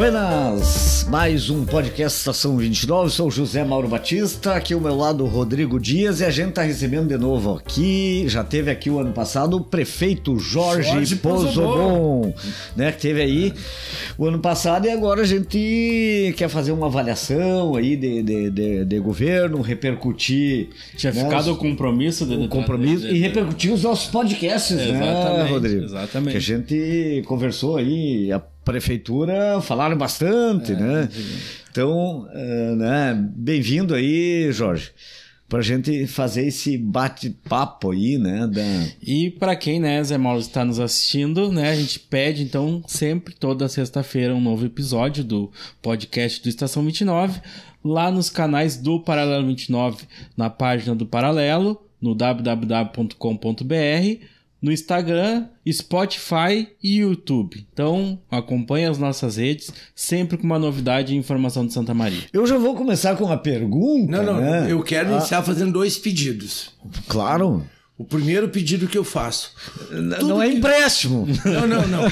buenas. mais um podcast Estação 29. Eu sou o José Mauro Batista, aqui ao meu lado Rodrigo Dias e a gente está recebendo de novo aqui, já teve aqui o ano passado, o prefeito Jorge, Jorge Pozobon, né, que teve aí o ano passado e agora a gente quer fazer uma avaliação aí de, de, de, de governo, repercutir... Tinha né, ficado os, o compromisso... De, o compromisso e repercutir os nossos podcasts, é, né, Rodrigo? Exatamente. Que a gente conversou aí, a prefeitura falaram bastante, é. né? Né? Então, é, né, bem-vindo aí, Jorge para gente fazer esse bate-papo aí, né? Da... E para quem, né, Zé Mauro, está nos assistindo, né? A gente pede, então, sempre, toda sexta-feira, um novo episódio do podcast do Estação 29, lá nos canais do Paralelo 29, na página do Paralelo, no www.com.br no Instagram, Spotify e YouTube. Então, acompanhe as nossas redes, sempre com uma novidade e informação de Santa Maria. Eu já vou começar com uma pergunta. Não, não, né? eu quero ah. iniciar fazendo dois pedidos. Claro. O primeiro pedido que eu faço. Tudo não é que... empréstimo. Não, não, não.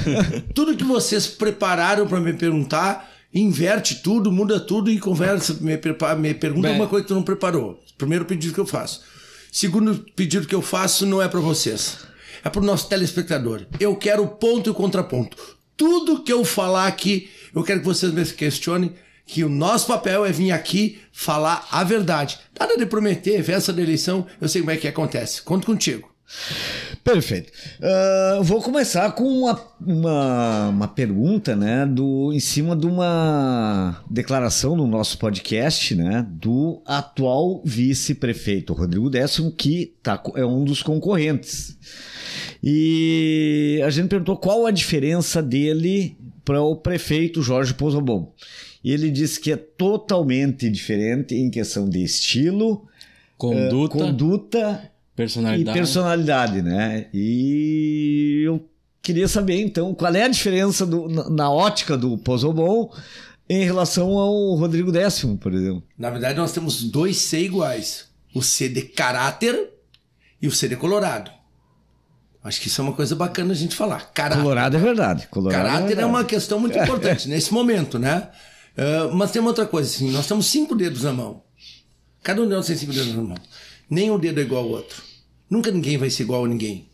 tudo que vocês prepararam para me perguntar, inverte tudo, muda tudo e conversa, me, prepara, me pergunta Bem... uma coisa que tu não preparou. Primeiro pedido que eu faço. Segundo pedido que eu faço não é para vocês é para o nosso telespectador. Eu quero ponto e contraponto. Tudo que eu falar aqui, eu quero que vocês me questionem que o nosso papel é vir aqui falar a verdade. Nada de prometer, versa da eleição, eu sei como é que acontece. Conto contigo. Perfeito. Uh, vou começar com uma, uma, uma, pergunta, né, do, em cima de uma declaração do nosso podcast, né, do atual vice-prefeito, Rodrigo Décimo, que tá, é um dos concorrentes. E a gente perguntou qual a diferença dele para o prefeito Jorge Pozobon. E ele disse que é totalmente diferente em questão de estilo, conduta, uh, conduta personalidade. E personalidade, né? E eu queria saber, então, qual é a diferença do, na, na, ótica do Pozobon em relação ao Rodrigo Décimo, por exemplo? Na verdade, nós temos dois C iguais: o C de caráter e o C de colorado. Acho que isso é uma coisa bacana a gente falar. Caráter. Colorado é verdade. Colorado é caráter é, verdade. é, uma questão muito é. importante né? nesse momento, né? Uh, mas tem uma outra coisa, assim, nós temos cinco dedos na mão. Cada um de nós tem cinco dedos na mão. Nem um dedo é igual ao outro. Nunca ninguém vai ser igual a ninguém.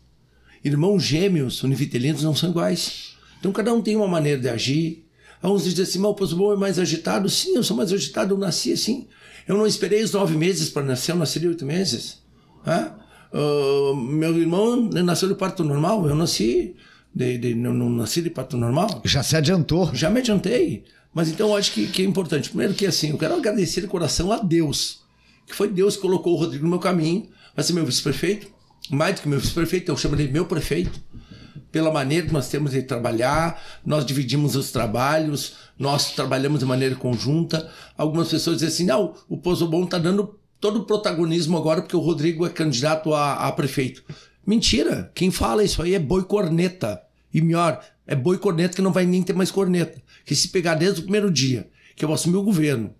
Irmãos gêmeos, univitelinos, não são iguais. Então cada um tem uma maneira de agir. Alguns dizem assim, mas o Bom é mais agitado. Sim, eu sou mais agitado, eu nasci assim. Eu não esperei os nove meses para nascer, eu nasci de oito meses. Ah? Uh, meu irmão nasceu de parto normal, eu nasci de, de, não, não nasci de parto normal. Já se adiantou. Já me adiantei. Mas então eu acho que, que é importante. Primeiro que assim, eu quero agradecer de coração a Deus. Que foi Deus que colocou o Rodrigo no meu caminho vai ser meu vice-prefeito. Mais do que meu vice-prefeito, eu chamo ele meu prefeito. Pela maneira que nós temos de trabalhar, nós dividimos os trabalhos, nós trabalhamos de maneira conjunta. Algumas pessoas dizem assim: não, o Bom está dando todo o protagonismo agora porque o Rodrigo é candidato a, a prefeito. Mentira! Quem fala isso aí é boi corneta. E melhor, é boi corneta que não vai nem ter mais corneta. Que se pegar desde o primeiro dia que eu assumi o governo,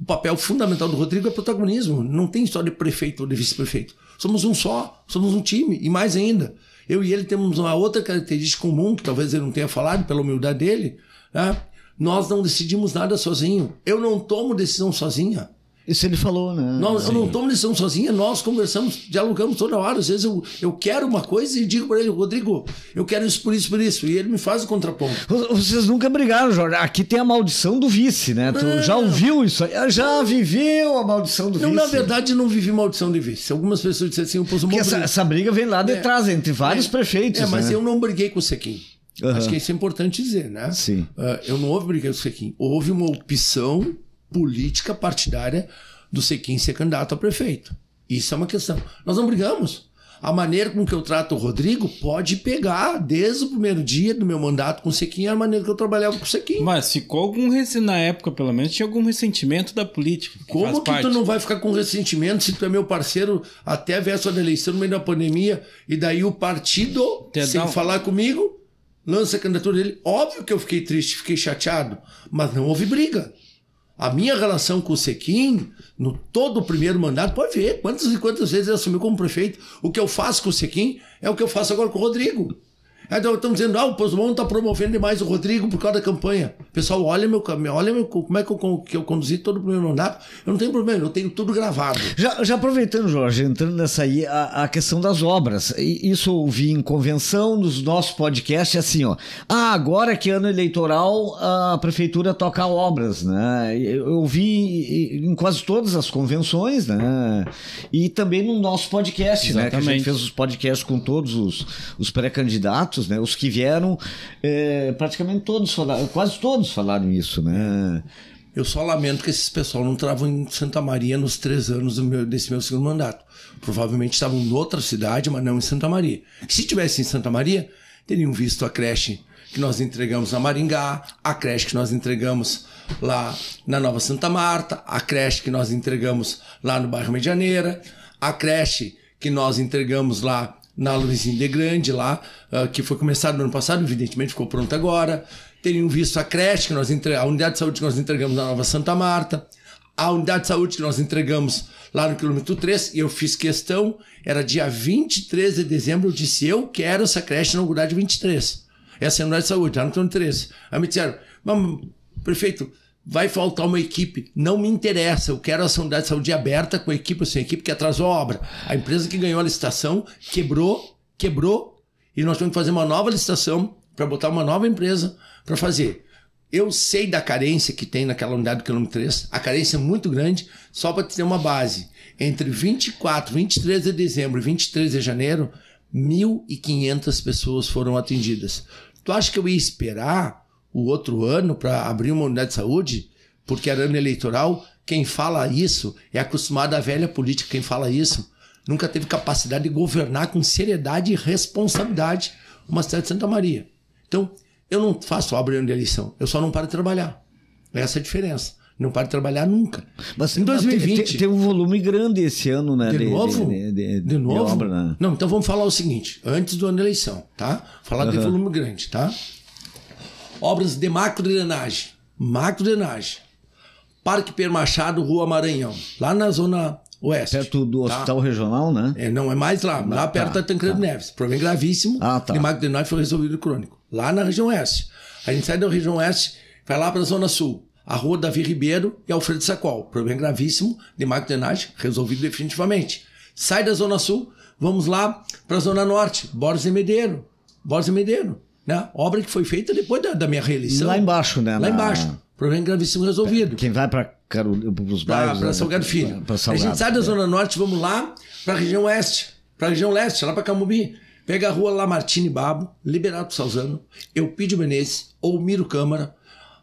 o papel fundamental do Rodrigo é protagonismo. Não tem história de prefeito ou de vice-prefeito. Somos um só, somos um time, e mais ainda. Eu e ele temos uma outra característica comum, que talvez ele não tenha falado pela humildade dele. Né? Nós não decidimos nada sozinho. Eu não tomo decisão sozinha. Isso ele falou, né? Nós, eu não tomo lição sozinha, nós conversamos, dialogamos toda hora. Às vezes eu, eu quero uma coisa e digo para ele, Rodrigo, eu quero isso por isso, por isso. E ele me faz o contraponto. Vocês nunca brigaram, Jorge. Aqui tem a maldição do vice, né? tu já ouviu isso aí? Já viveu a maldição do vice? Eu, na verdade, não vivi maldição do vice. Algumas pessoas disseram assim, eu pus uma essa, essa briga vem lá de é, trás, entre vários é, prefeitos. É, mas né? eu não briguei com o Sequim. Uhum. Acho que isso é importante dizer, né? Sim. Uh, eu não houve briga com o Sequim. Houve uma opção política partidária do ser quem ser candidato a prefeito. Isso é uma questão. Nós não brigamos. A maneira com que eu trato o Rodrigo pode pegar desde o primeiro dia do meu mandato com o Sequim, a maneira que eu trabalhava com o Sequim. Mas ficou algum na época, pelo menos, tinha algum ressentimento da política. Que Como que parte. tu não vai ficar com ressentimento se tu é meu parceiro até verso da eleição no meio da pandemia e daí o partido, sem falar comigo, lança a candidatura dele? Óbvio que eu fiquei triste, fiquei chateado, mas não houve briga. A minha relação com o Sequim, no todo o primeiro mandato, pode ver quantas e quantas vezes ele assumiu como prefeito. O que eu faço com o Sequim é o que eu faço agora com o Rodrigo. É, então, estão dizendo, ah, o Posmon está promovendo demais o Rodrigo por causa da campanha. Pessoal, olha meu caminho, olha meu, como é que eu, que eu conduzi todo o primeiro mandato Eu não tenho problema, eu tenho tudo gravado. Já, já aproveitando, Jorge, entrando nessa aí, a, a questão das obras. isso eu ouvi em convenção, nos nossos podcasts, é assim, ó. Ah, agora que ano eleitoral, a prefeitura toca obras, né? Eu ouvi em quase todas as convenções, né? E também no nosso podcast, Exatamente. né? Que a gente fez os podcasts com todos os, os pré-candidatos né? Os que vieram, é, praticamente todos falaram, quase todos falaram isso, né? Eu só lamento que esses pessoal não estavam em Santa Maria nos três anos meu, desse meu segundo mandato. Provavelmente estavam em outra cidade, mas não em Santa Maria. Se tivessem em Santa Maria, teriam visto a creche que nós entregamos na Maringá, a creche que nós entregamos lá na Nova Santa Marta, a creche que nós entregamos lá no bairro Medianeira, a creche que nós entregamos lá na Luizinho de Grande, lá, uh, que foi começado no ano passado, evidentemente ficou pronto agora. Teriam visto a creche, que nós entre... a unidade de saúde que nós entregamos na Nova Santa Marta, a unidade de saúde que nós entregamos lá no quilômetro 3, e eu fiz questão, era dia 23 de dezembro, eu disse, eu quero essa creche na unidade 23. Essa é a unidade de saúde, lá no quilômetro 3. Aí me disseram, mas, prefeito, vai faltar uma equipe. Não me interessa, eu quero a unidade de saúde aberta com equipe ou sem assim, equipe, que atrasou a obra. A empresa que ganhou a licitação quebrou, quebrou, e nós temos que fazer uma nova licitação para botar uma nova empresa para fazer. Eu sei da carência que tem naquela unidade do quilômetro 3, a carência é muito grande, só para ter uma base. Entre 24, 23 de dezembro e 23 de janeiro, 1.500 pessoas foram atendidas. Tu acha que eu ia esperar o outro ano para abrir uma unidade de saúde, porque era ano eleitoral, quem fala isso é acostumado à velha política, quem fala isso nunca teve capacidade de governar com seriedade e responsabilidade uma cidade de Santa Maria. Então, eu não faço obra de eleição, eu só não paro de trabalhar. Essa é a diferença. Não para de trabalhar nunca. Mas em 2020. Tem, um volume grande esse ano, né? De, novo? De, de, de, de novo? Obra, né? Não, então vamos falar o seguinte: antes do ano de eleição, tá? Falar uhum. de volume grande, tá? obras de macrodrenagem, macrodrenagem, Parque Permachado, Machado, Rua Maranhão, lá na zona oeste. Perto do tá? hospital regional, né? É, não, é mais lá, lá ah, perto tá, da Tancredo tá. Neves. Problema gravíssimo, ah, tá. de macrodrenagem foi resolvido crônico, lá na região oeste. A gente sai da região oeste, vai lá para a zona sul, a Rua Davi Ribeiro e Alfredo Sacol. Problema gravíssimo de macrodrenagem resolvido definitivamente. Sai da zona sul, vamos lá para a zona norte, Borges e Medeiro. Borges e Medeiro né? Obra que foi feita depois da, da minha reeleição. Lá embaixo, né? Lá na... embaixo. Problema gravíssimo resolvido. Quem vai para os bairros... Para né? Salgado Filho. Pra Salgado, a gente sai da é. Zona Norte, vamos lá para a região Oeste, para a região Leste, lá para Cambubi. Pega a rua Lamartine Babo, Liberato Salzano, Eupídio Menezes, Olmiro Câmara,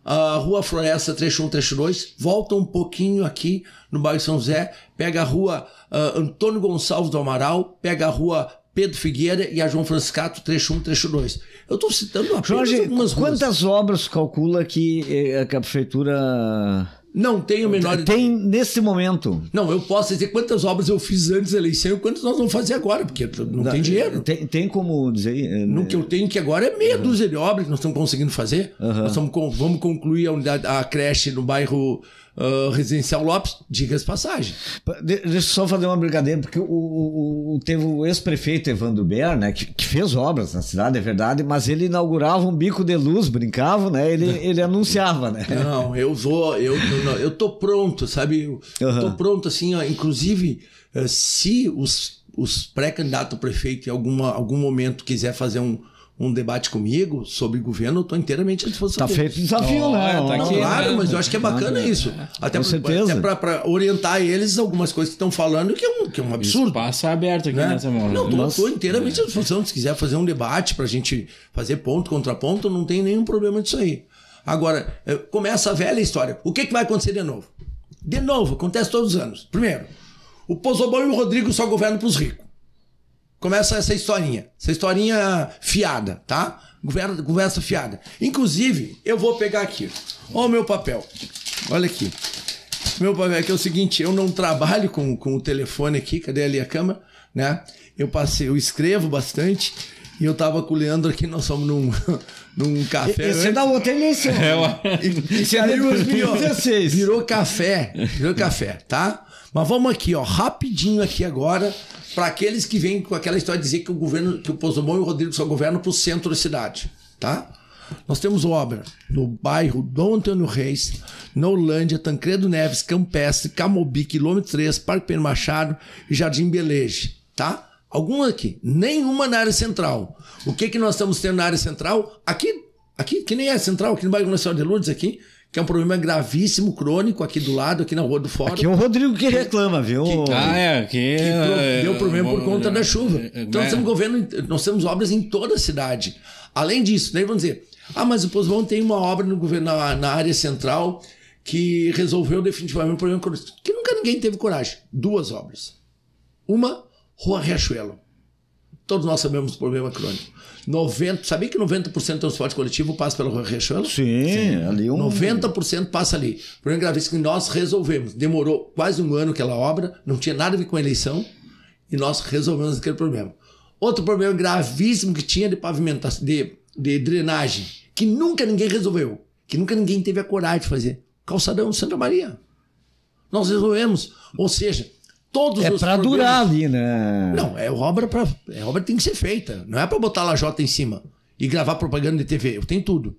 a Rua Floresta, trecho 1, trecho 2, volta um pouquinho aqui no bairro São José, pega a Rua uh, Antônio Gonçalves do Amaral, pega a Rua Pedro Figueira e a João Franciscato, trecho 1, trecho 2. Eu estou citando apenas Jorge, algumas quantas obras calcula que a, eh, que a prefeitura... Não tenho a menor ideia. Tem nesse momento. Não, eu posso dizer quantas obras eu fiz antes da eleição e quantas nós vamos fazer agora, porque não, não tem dinheiro. Tem, tem como dizer. Eh, no que eu tenho que agora é meia uhum. dúzia de obras que nós estamos conseguindo fazer. Uhum. Nós estamos, vamos concluir a unidade, a creche no bairro ah, Residencial Lopes, diga-se passagem. deixa eu só fazer uma brincadeira, porque o, o, o teve o ex-prefeito Evandro Ber, né, que, que, fez obras na cidade, é verdade, mas ele inaugurava um bico de luz, brincava, né? Ele, ele anunciava, né? Não, eu vou, eu, eu, eu tô pronto, sabe? Eu, uhum. Tô pronto, assim, ó, inclusive, eh, se os, os pré-candidatos prefeito em alguma, algum momento quiser fazer um um debate comigo sobre governo, eu estou inteiramente à disposição. Está feito desafio, oh, né? Tá não, aqui, claro, né? mas eu acho que é bacana claro, é, isso. É. Até para orientar eles algumas coisas que estão falando, que é um, que é um absurdo. Passa aberto aqui né? nessa mão. Não, estou né? inteiramente é. à disposição. Se quiser fazer um debate para a gente fazer ponto contra ponto, não tem nenhum problema disso aí. Agora, eh, começa a velha história. O que, que vai acontecer de novo? De novo, acontece todos os anos. Primeiro, o Pozobão e o Rodrigo só governam para os ricos começa essa historinha. Essa historinha fiada, tá? Conversa fiada. Inclusive, eu vou pegar aqui. Olha o meu papel. Olha aqui. Meu papel aqui é o seguinte: eu não trabalho com, com o telefone aqui. Cadê ali a câmera? Né? Eu passei, eu escrevo bastante. E eu tava com o Leandro aqui, nós fomos num, num café. Esse antes. é da outra eleição. É, né? e, e, 2016. É virou café. Virou café, tá? Mas vamos aqui, ó, rapidinho aqui agora, para aqueles que vêm com aquela história de dizer que o governo, que o Pozumão e o Rodrigo são governo para o centro da cidade, tá? Nós temos obra no bairro Dom Antônio Reis, na Tancredo Neves, Campestre, Camobi, quilômetro 3, Parque Pedro Machado e Jardim Beleje, tá? Alguma aqui, nenhuma na área central. O que que nós estamos tendo na área central? Aqui, aqui que nem é central, aqui no bairro Nacional de Lourdes, aqui, que é um problema gravíssimo, crônico, aqui do lado, aqui na Rua do Fórum. Aqui é o Rodrigo que reclama, viu? Que, ah, é, que é, deu é, problema por é, conta da chuva. Então né? nós temos governo, nós temos obras em toda a cidade. Além disso, daí vão dizer, ah, mas o Posbon tem uma obra no governo, na, na área central que resolveu definitivamente o problema que nunca ninguém teve coragem. Duas obras. Uma, Rua Riachuelo. Todos nós sabemos o problema crônico. 90, sabia que 90% do transporte coletivo passa pelo Riachuelo? Sim, Sim, ali um... 90% passa ali. O problema gravíssimo é que nós resolvemos. Demorou quase um ano aquela obra, não tinha nada a ver com a eleição, e nós resolvemos aquele problema. Outro problema gravíssimo que tinha de pavimentação, de, de drenagem, que nunca ninguém resolveu, que nunca ninguém teve a coragem de fazer. Calçadão de Santa Maria. Nós resolvemos. Ou seja, todos é os. para durar ali, né? Não, é obra para é obra que tem que ser feita. Não é para botar a lajota em cima e gravar propaganda de TV. Eu tenho tudo.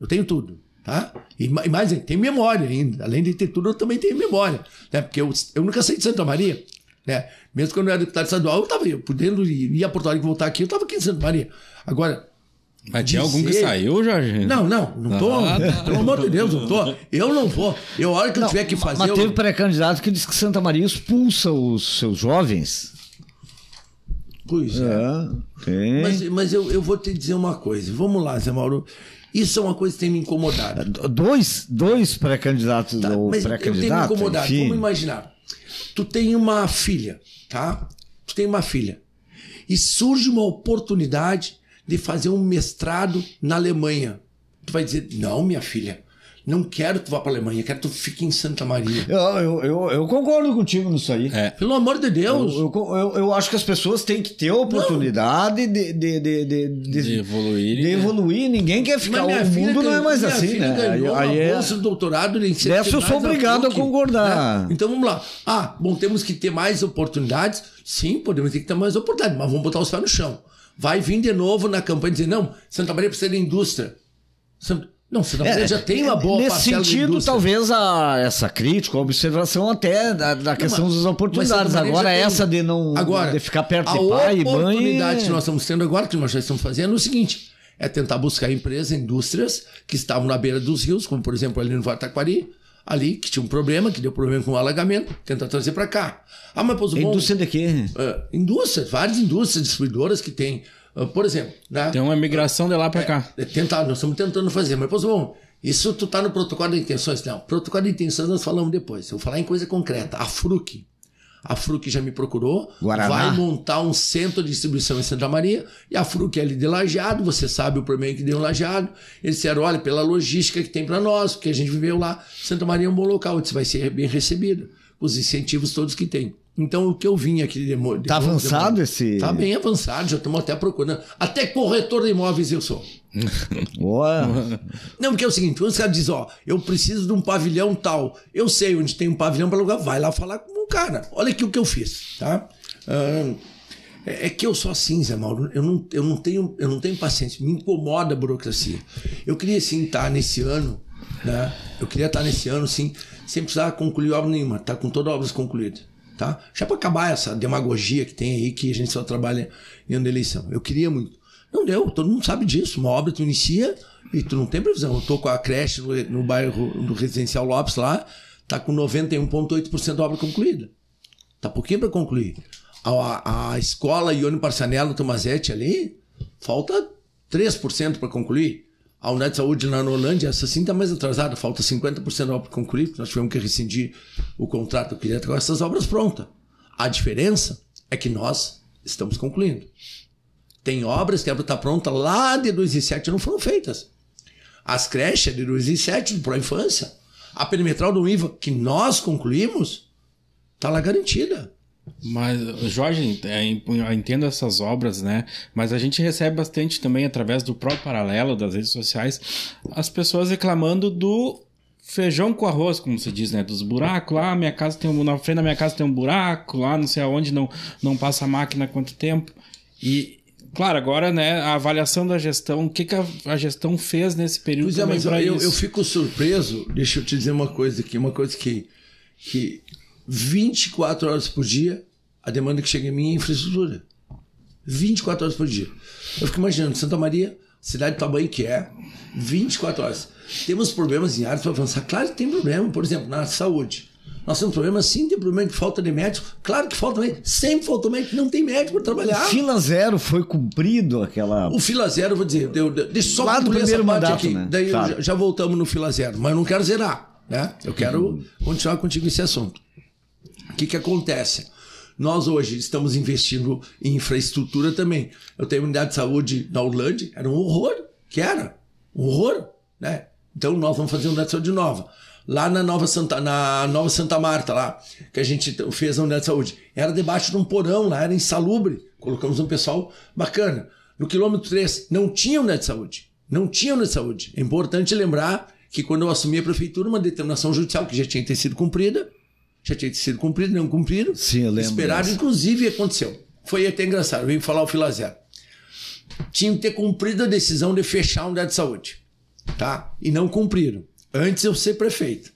Eu tenho tudo. Tá? E, e mais, tem memória ainda. Além de ter tudo, eu também tenho memória. Né? Porque eu, eu nunca saí de Santa Maria. Né? Mesmo quando eu era deputado estadual, eu tava eu podendo ir, ir a Porto Alegre voltar aqui, eu tava aqui em Santa Maria. Agora, mas tinha algum que saiu, Jorge? Não, não, não tô. Ah, tá. Pelo amor de Deus, não tô. Eu não vou. Eu, a hora que não, eu tiver que fazer. Mas teve eu... pré-candidato que diz que Santa Maria expulsa os seus jovens. Pois é. é. Mas, mas eu, eu vou te dizer uma coisa. Vamos lá, Zé Mauro. Isso é uma coisa que tem me incomodado. É, dois, dois pré-candidatos tá, ou pré-candidato. Eu tenho me incomodado. Enfim. Vamos imaginar. Tu tem uma filha, tá? Tu tem uma filha. E surge uma oportunidade de fazer um mestrado na Alemanha. Tu vai dizer, não, minha filha, não quero que tu vá para a Alemanha, quero que tu fique em Santa Maria. Eu, eu, eu, eu concordo contigo nisso aí. É. Pelo amor de Deus. Eu, eu, eu, acho que as pessoas têm que ter a oportunidade de de, de, de, de, evoluir. De evoluir. Né? Ninguém quer ficar. Mas o mundo não é mais assim, né? Ganhou aí, aí é... de do doutorado em Dessa eu sou obrigado a né? concordar. Né? Então vamos lá. Ah, bom, temos que ter mais oportunidades. Sim, podemos ter que ter mais oportunidades, mas vamos botar os pés no chão vai vir de novo na campanha dizer, não, Santa Maria precisa de indústria. Não, Santa Maria é, já tem uma é, boa Nesse sentido, talvez a, essa crítica, a observação até da, da não, questão mas, das oportunidades. Agora, essa de não agora, de ficar perto de pai e mãe. A oportunidade que nós estamos tendo agora, que nós já estamos fazendo, é o seguinte: é tentar buscar empresas, indústrias que estavam na beira dos rios, como por exemplo ali no Vataquari, ali, que tinha um problema, que deu problema com o alagamento, tentar trazer para cá. Ah, mas pô, bom, Indústria de quê? Uh, é, indústrias, várias indústrias distribuidoras que tem, uh, por exemplo. Né? Tem uma migração de lá para é, cá. É, tentar, nós estamos tentando fazer, mas pô, bom, isso tu tá no protocolo de intenções? Não, protocolo de intenções nós falamos depois. Eu vou falar em coisa concreta. A FRUC, a Fruc já me procurou, Guaraná. vai montar um centro de distribuição em Santa Maria, e a Fruc é ali de Lajeado, você sabe o problema que deu em Lajeado. Eles disseram, olha, pela logística que tem para nós, porque a gente viveu lá, Santa Maria é um bom local, você vai ser bem recebido, os incentivos todos que tem. Então, o que eu vim aqui... de tá avançado esse... Tá bem avançado, já estamos até procurando. Até corretor de imóveis eu sou. Não, porque é o seguinte, quando os caras dizem, ó, eu preciso de um pavilhão tal, eu sei onde tem um pavilhão para alugar, vai lá falar com o cara. Olha aqui o que eu fiz, tá? Ah, é, é que eu sou assim, Zé Mauro. Eu não, eu não, tenho, eu não tenho paciência. Me incomoda a burocracia. Eu queria, sim, estar tá nesse ano, né? Eu queria estar tá nesse ano, sim, sem precisar concluir obra nenhuma. Tá com toda a obra concluídas tá? Já para acabar essa demagogia que tem aí que a gente só trabalha em ano de eleição. Eu queria muito. Não deu, todo mundo sabe disso. Uma obra tu inicia e tu não tem previsão. Eu tô com a creche no, no bairro do Residencial Lopes lá, tá com 91,8% da obra concluída. Tá pouquinho para concluir. A, a escola Ione Parcianello Tomazetti ali, falta 3% para concluir. A unidade de saúde na Norlândia, essa sim está mais atrasada, falta 50% da obra concluída, nós tivemos que rescindir o contrato, eu queria tá com essas obras prontas. A diferença é que nós estamos concluindo. Tem obras que a está pronta lá de 2007 não foram feitas. As creches de 2007 para a infância a perimetral do IVA que nós concluímos, está lá garantida. Mas, Jorge, é, entendo essas obras, né? Mas a gente recebe bastante também, através do próprio paralelo, das redes sociais, as pessoas reclamando do feijão com arroz, como se diz, né? Dos buracos lá, ah, minha casa tem um, na frente da minha casa tem um buraco, lá não sei aonde não, não passa a máquina há quanto tempo. E, claro, agora, né, a avaliação da gestão, o que, que a, a gestão fez nesse período? Pois é, mas eu, eu, fico surpreso, deixa eu te dizer uma coisa aqui, uma coisa que, que 24 horas por dia, a demanda que chega em mim é infraestrutura. 24 horas por dia. Eu fico imaginando, Santa Maria, cidade do tamanho que é, 24 horas. Temos problemas em áreas para avançar? Claro que tem problema, por exemplo, na saúde. Nós temos problemas sim, tem problema de falta de médico. Claro que falta médico. Sempre falta médico, não tem médico para trabalhar. O fila zero foi cumprido aquela. O fila zero, vou dizer, deu, deu, deixa só Lá do primeiro mandato, aqui. Né? Daí claro. já, já, voltamos no fila zero, mas eu não quero zerar. Né? Eu quero uhum. continuar contigo esse assunto. O que, que acontece? Nós hoje estamos investindo em infraestrutura também. Eu tenho unidade de saúde na Holândia, era um horror, que era um horror, né? Então nós vamos fazer unidade de saúde nova. Lá na Nova Santa, na Nova Santa Marta, lá, que a gente fez a unidade de saúde, era debaixo de um porão, lá era insalubre. Colocamos um pessoal bacana. No quilômetro 3, não tinha unidade de saúde. Não tinha unidade de saúde. É importante lembrar que quando eu assumi a prefeitura, uma determinação judicial que já tinha ter sido cumprida, já tinha sido cumprido, não cumpriram. Sim, eu lembro. Esperaram, inclusive aconteceu. Foi até engraçado, eu vim falar o fila zero. tinha que ter cumprido a decisão de fechar a unidade de saúde, tá? E não cumpriram. Antes eu ser prefeito.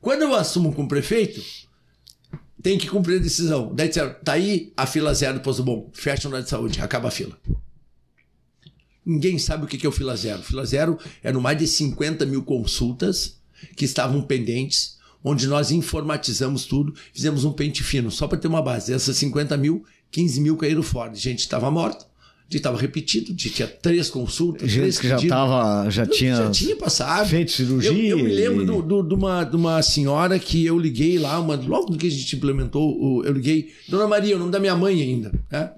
Quando eu assumo como prefeito, tem que cumprir a decisão. Daí disseram, tá aí a fila zero do Posto Bom, fecha a unidade de saúde, acaba a fila. Ninguém sabe o que é o fila zero. fila zero eram é mais de 50 mil consultas que estavam pendentes onde nós informatizamos tudo, fizemos um pente fino, só para ter uma base. Essas 50 mil, 15 mil caíram fora. Gente estava morta, gente estava repetido, de tinha três consultas. Gente três que já tava, já eu, tinha, já tinha passado. Feito cirurgia. Eu, eu me lembro e... do, do, de, uma, de uma senhora que eu liguei lá, uma, logo que a gente implementou, eu liguei, Dona Maria, o nome da minha mãe ainda. Né?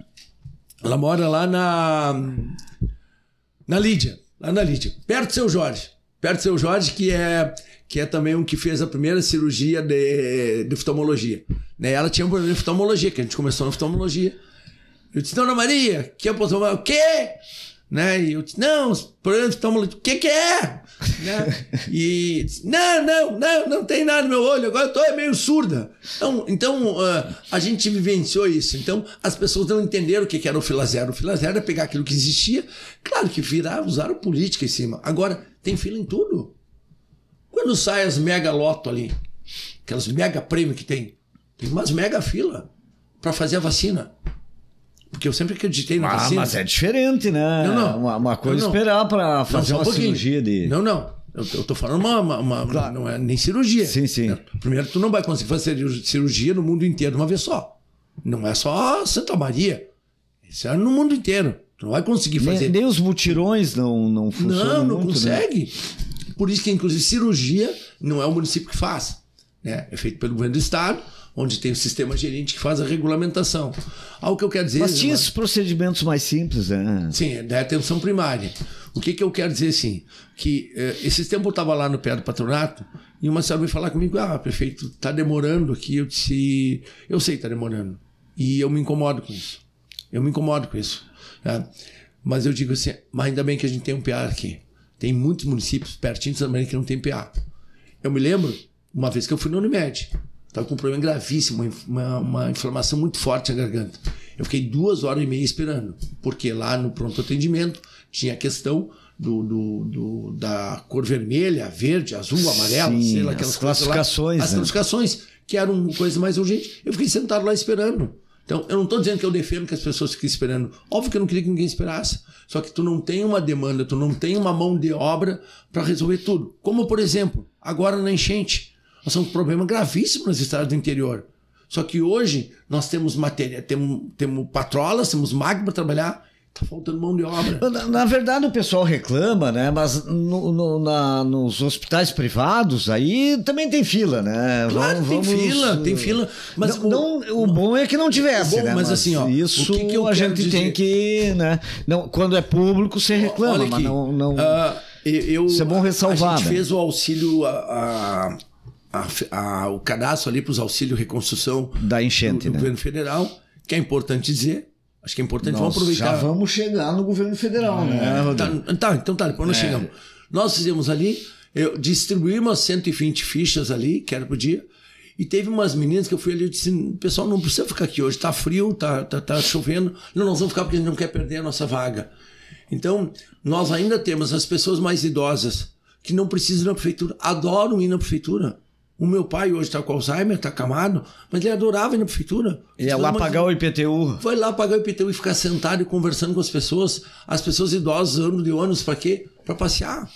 Ela mora lá na, na Lídia, lá na Lídia, perto do seu Jorge perto do seu Jorge, que é, que é também um que fez a primeira cirurgia de, de oftalmologia. Né? Ela tinha um problema de oftalmologia, que a gente começou na oftalmologia. Eu disse, Dona Maria, que é o quê? Né? E eu disse, não, problemas de oftalmologia, o que que é? né? E disse, não, não, não, não tem nada no meu olho, agora eu tô é meio surda. Então, então uh, a gente vivenciou isso. Então, as pessoas não entenderam o que, que era o fila zero. O fila zero era é pegar aquilo que existia, claro que virar usaram política em cima. Agora, tem fila em tudo. Quando sai as mega loto ali, aquelas mega prêmio que tem, tem umas mega fila para fazer a vacina. Porque eu sempre acreditei na ah, vacina. Mas é diferente, né? Não, não. Uma, uma coisa não, esperar para fazer não, uma cirurgia de. Não, não. Eu, eu tô falando uma. uma, uma claro. Não é nem cirurgia. Sim, sim. Primeiro, tu não vai conseguir fazer cirurgia no mundo inteiro uma vez só. Não é só Santa Maria. Isso é no mundo inteiro. Tu não vai conseguir fazer. Nem, nem os mutirões não, não funcionam. Não, não muito, né? consegue. Né? Por isso que, inclusive, cirurgia não é o município que faz. Né? É feito pelo governo do estado, onde tem o sistema gerente que faz a regulamentação. Algo ah, que eu quero dizer. Mas tinha esses procedimentos mais simples, né? Sim, é da atenção primária. O que, que eu quero dizer, assim? Que eh, esses tempos eu estava lá no pé do patronato e uma senhora veio falar comigo: ah, prefeito, tá demorando aqui. Eu disse: eu sei, tá demorando. E eu me incomodo com isso. Eu me incomodo com isso. Né? Mas eu digo assim, mas ainda bem que a gente tem um PA aqui. Tem muitos municípios pertinho de Santa Maria que não tem PA. Eu me lembro, uma vez que eu fui no Unimed, estava com um problema gravíssimo, uma, uma inflamação muito forte na garganta. Eu fiquei duas horas e meia esperando, porque lá no pronto atendimento tinha a questão do, do, do, da cor vermelha, verde, azul, amarelo, Sim, sei lá, aquelas classificações. Lá, as né? classificações, que eram coisa mais urgente. Eu fiquei sentado lá esperando. Então, eu não estou dizendo que eu defendo que as pessoas fiquem esperando. Óbvio que eu não queria que ninguém esperasse. Só que tu não tem uma demanda, tu não tem uma mão de obra para resolver tudo. Como, por exemplo, agora na enchente. Nós temos um problema gravíssimo nas estradas do interior. Só que hoje nós temos matéria, temos, temos patrolas, temos máquina para trabalhar Tá faltando mão de obra. Na, na verdade, o pessoal reclama, né? Mas no, no, na, nos hospitais privados aí também tem fila, né? Claro, vamos, tem vamos... fila, tem fila. Mas não, o, não, o bom é que não tivesse, bom, né? Mas, mas, assim, ó, isso que que a gente dizer? tem que, né? Não, quando é público, você reclama, aqui, mas não. não... Uh, eu, isso é bom ressalvar. A gente né? fez o auxílio a, a, a, o cadastro ali para os auxílios reconstrução da enchente, do, do né? governo federal, que é importante dizer Acho que é importante, vamos aproveitar. Já vamos chegar no governo federal, é, né? Tá, tá, então tá, depois então nós é. chegamos. Nós fizemos ali, eu distribuímos 120 fichas ali, que era por dia, e teve umas meninas que eu fui ali e disse: pessoal, não precisa ficar aqui hoje, tá frio, tá, tá, tá chovendo, não, nós vamos ficar porque a gente não quer perder a nossa vaga. Então, nós ainda temos as pessoas mais idosas que não precisam ir na prefeitura, adoram ir na prefeitura. O meu pai hoje está com Alzheimer, está camado, mas ele adorava ir na prefeitura. Ele ia lá pagar o IPTU. Foi lá pagar o IPTU e ficar sentado e conversando com as pessoas. As pessoas idosas anos de ônibus para quê? Para passear.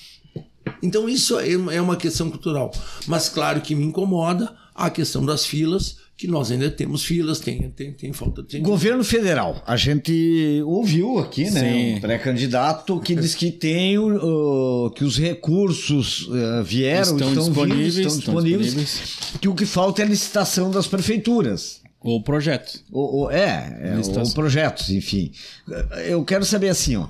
Então isso é, é uma questão cultural. Mas claro que me incomoda a questão das filas, que nós ainda temos filas, tem, tem, tem falta de. Governo federal. A gente ouviu aqui, né? Sim. Um pré-candidato que diz que tem uh, que os recursos uh, vieram, estão, estão disponíveis, estão, disponíveis, estão disponíveis, que o que falta é a licitação das prefeituras. Ou projetos. Ou, ou, é, é ou projetos, enfim. Eu quero saber assim, ó.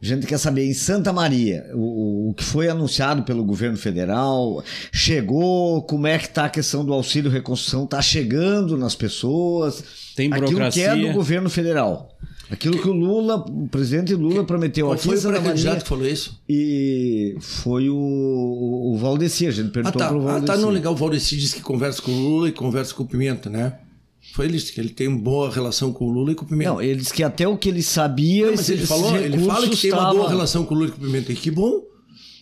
A gente quer saber, em Santa Maria, o, o que foi anunciado pelo governo federal, chegou, como é que está a questão do auxílio reconstrução, está chegando nas pessoas. Tem burocracia. Aquilo que é do governo federal. Aquilo que o Lula, o presidente Lula que, prometeu. Qual foi o pré-candidato que falou isso? E foi o, o, Valdeci, a gente perguntou ah, tá. Valdeci. Ah, tá, não, legal, o Valdeci disse que conversa com o Lula e conversa com o Pimenta, né? Foi ele que ele tem uma boa relação com o Lula e com o Pimenta. Não, ele disse que até o que ele sabia. Não, mas ele falou, ele fala que tem uma boa relação com o Lula e com o Pimenta. E que bom.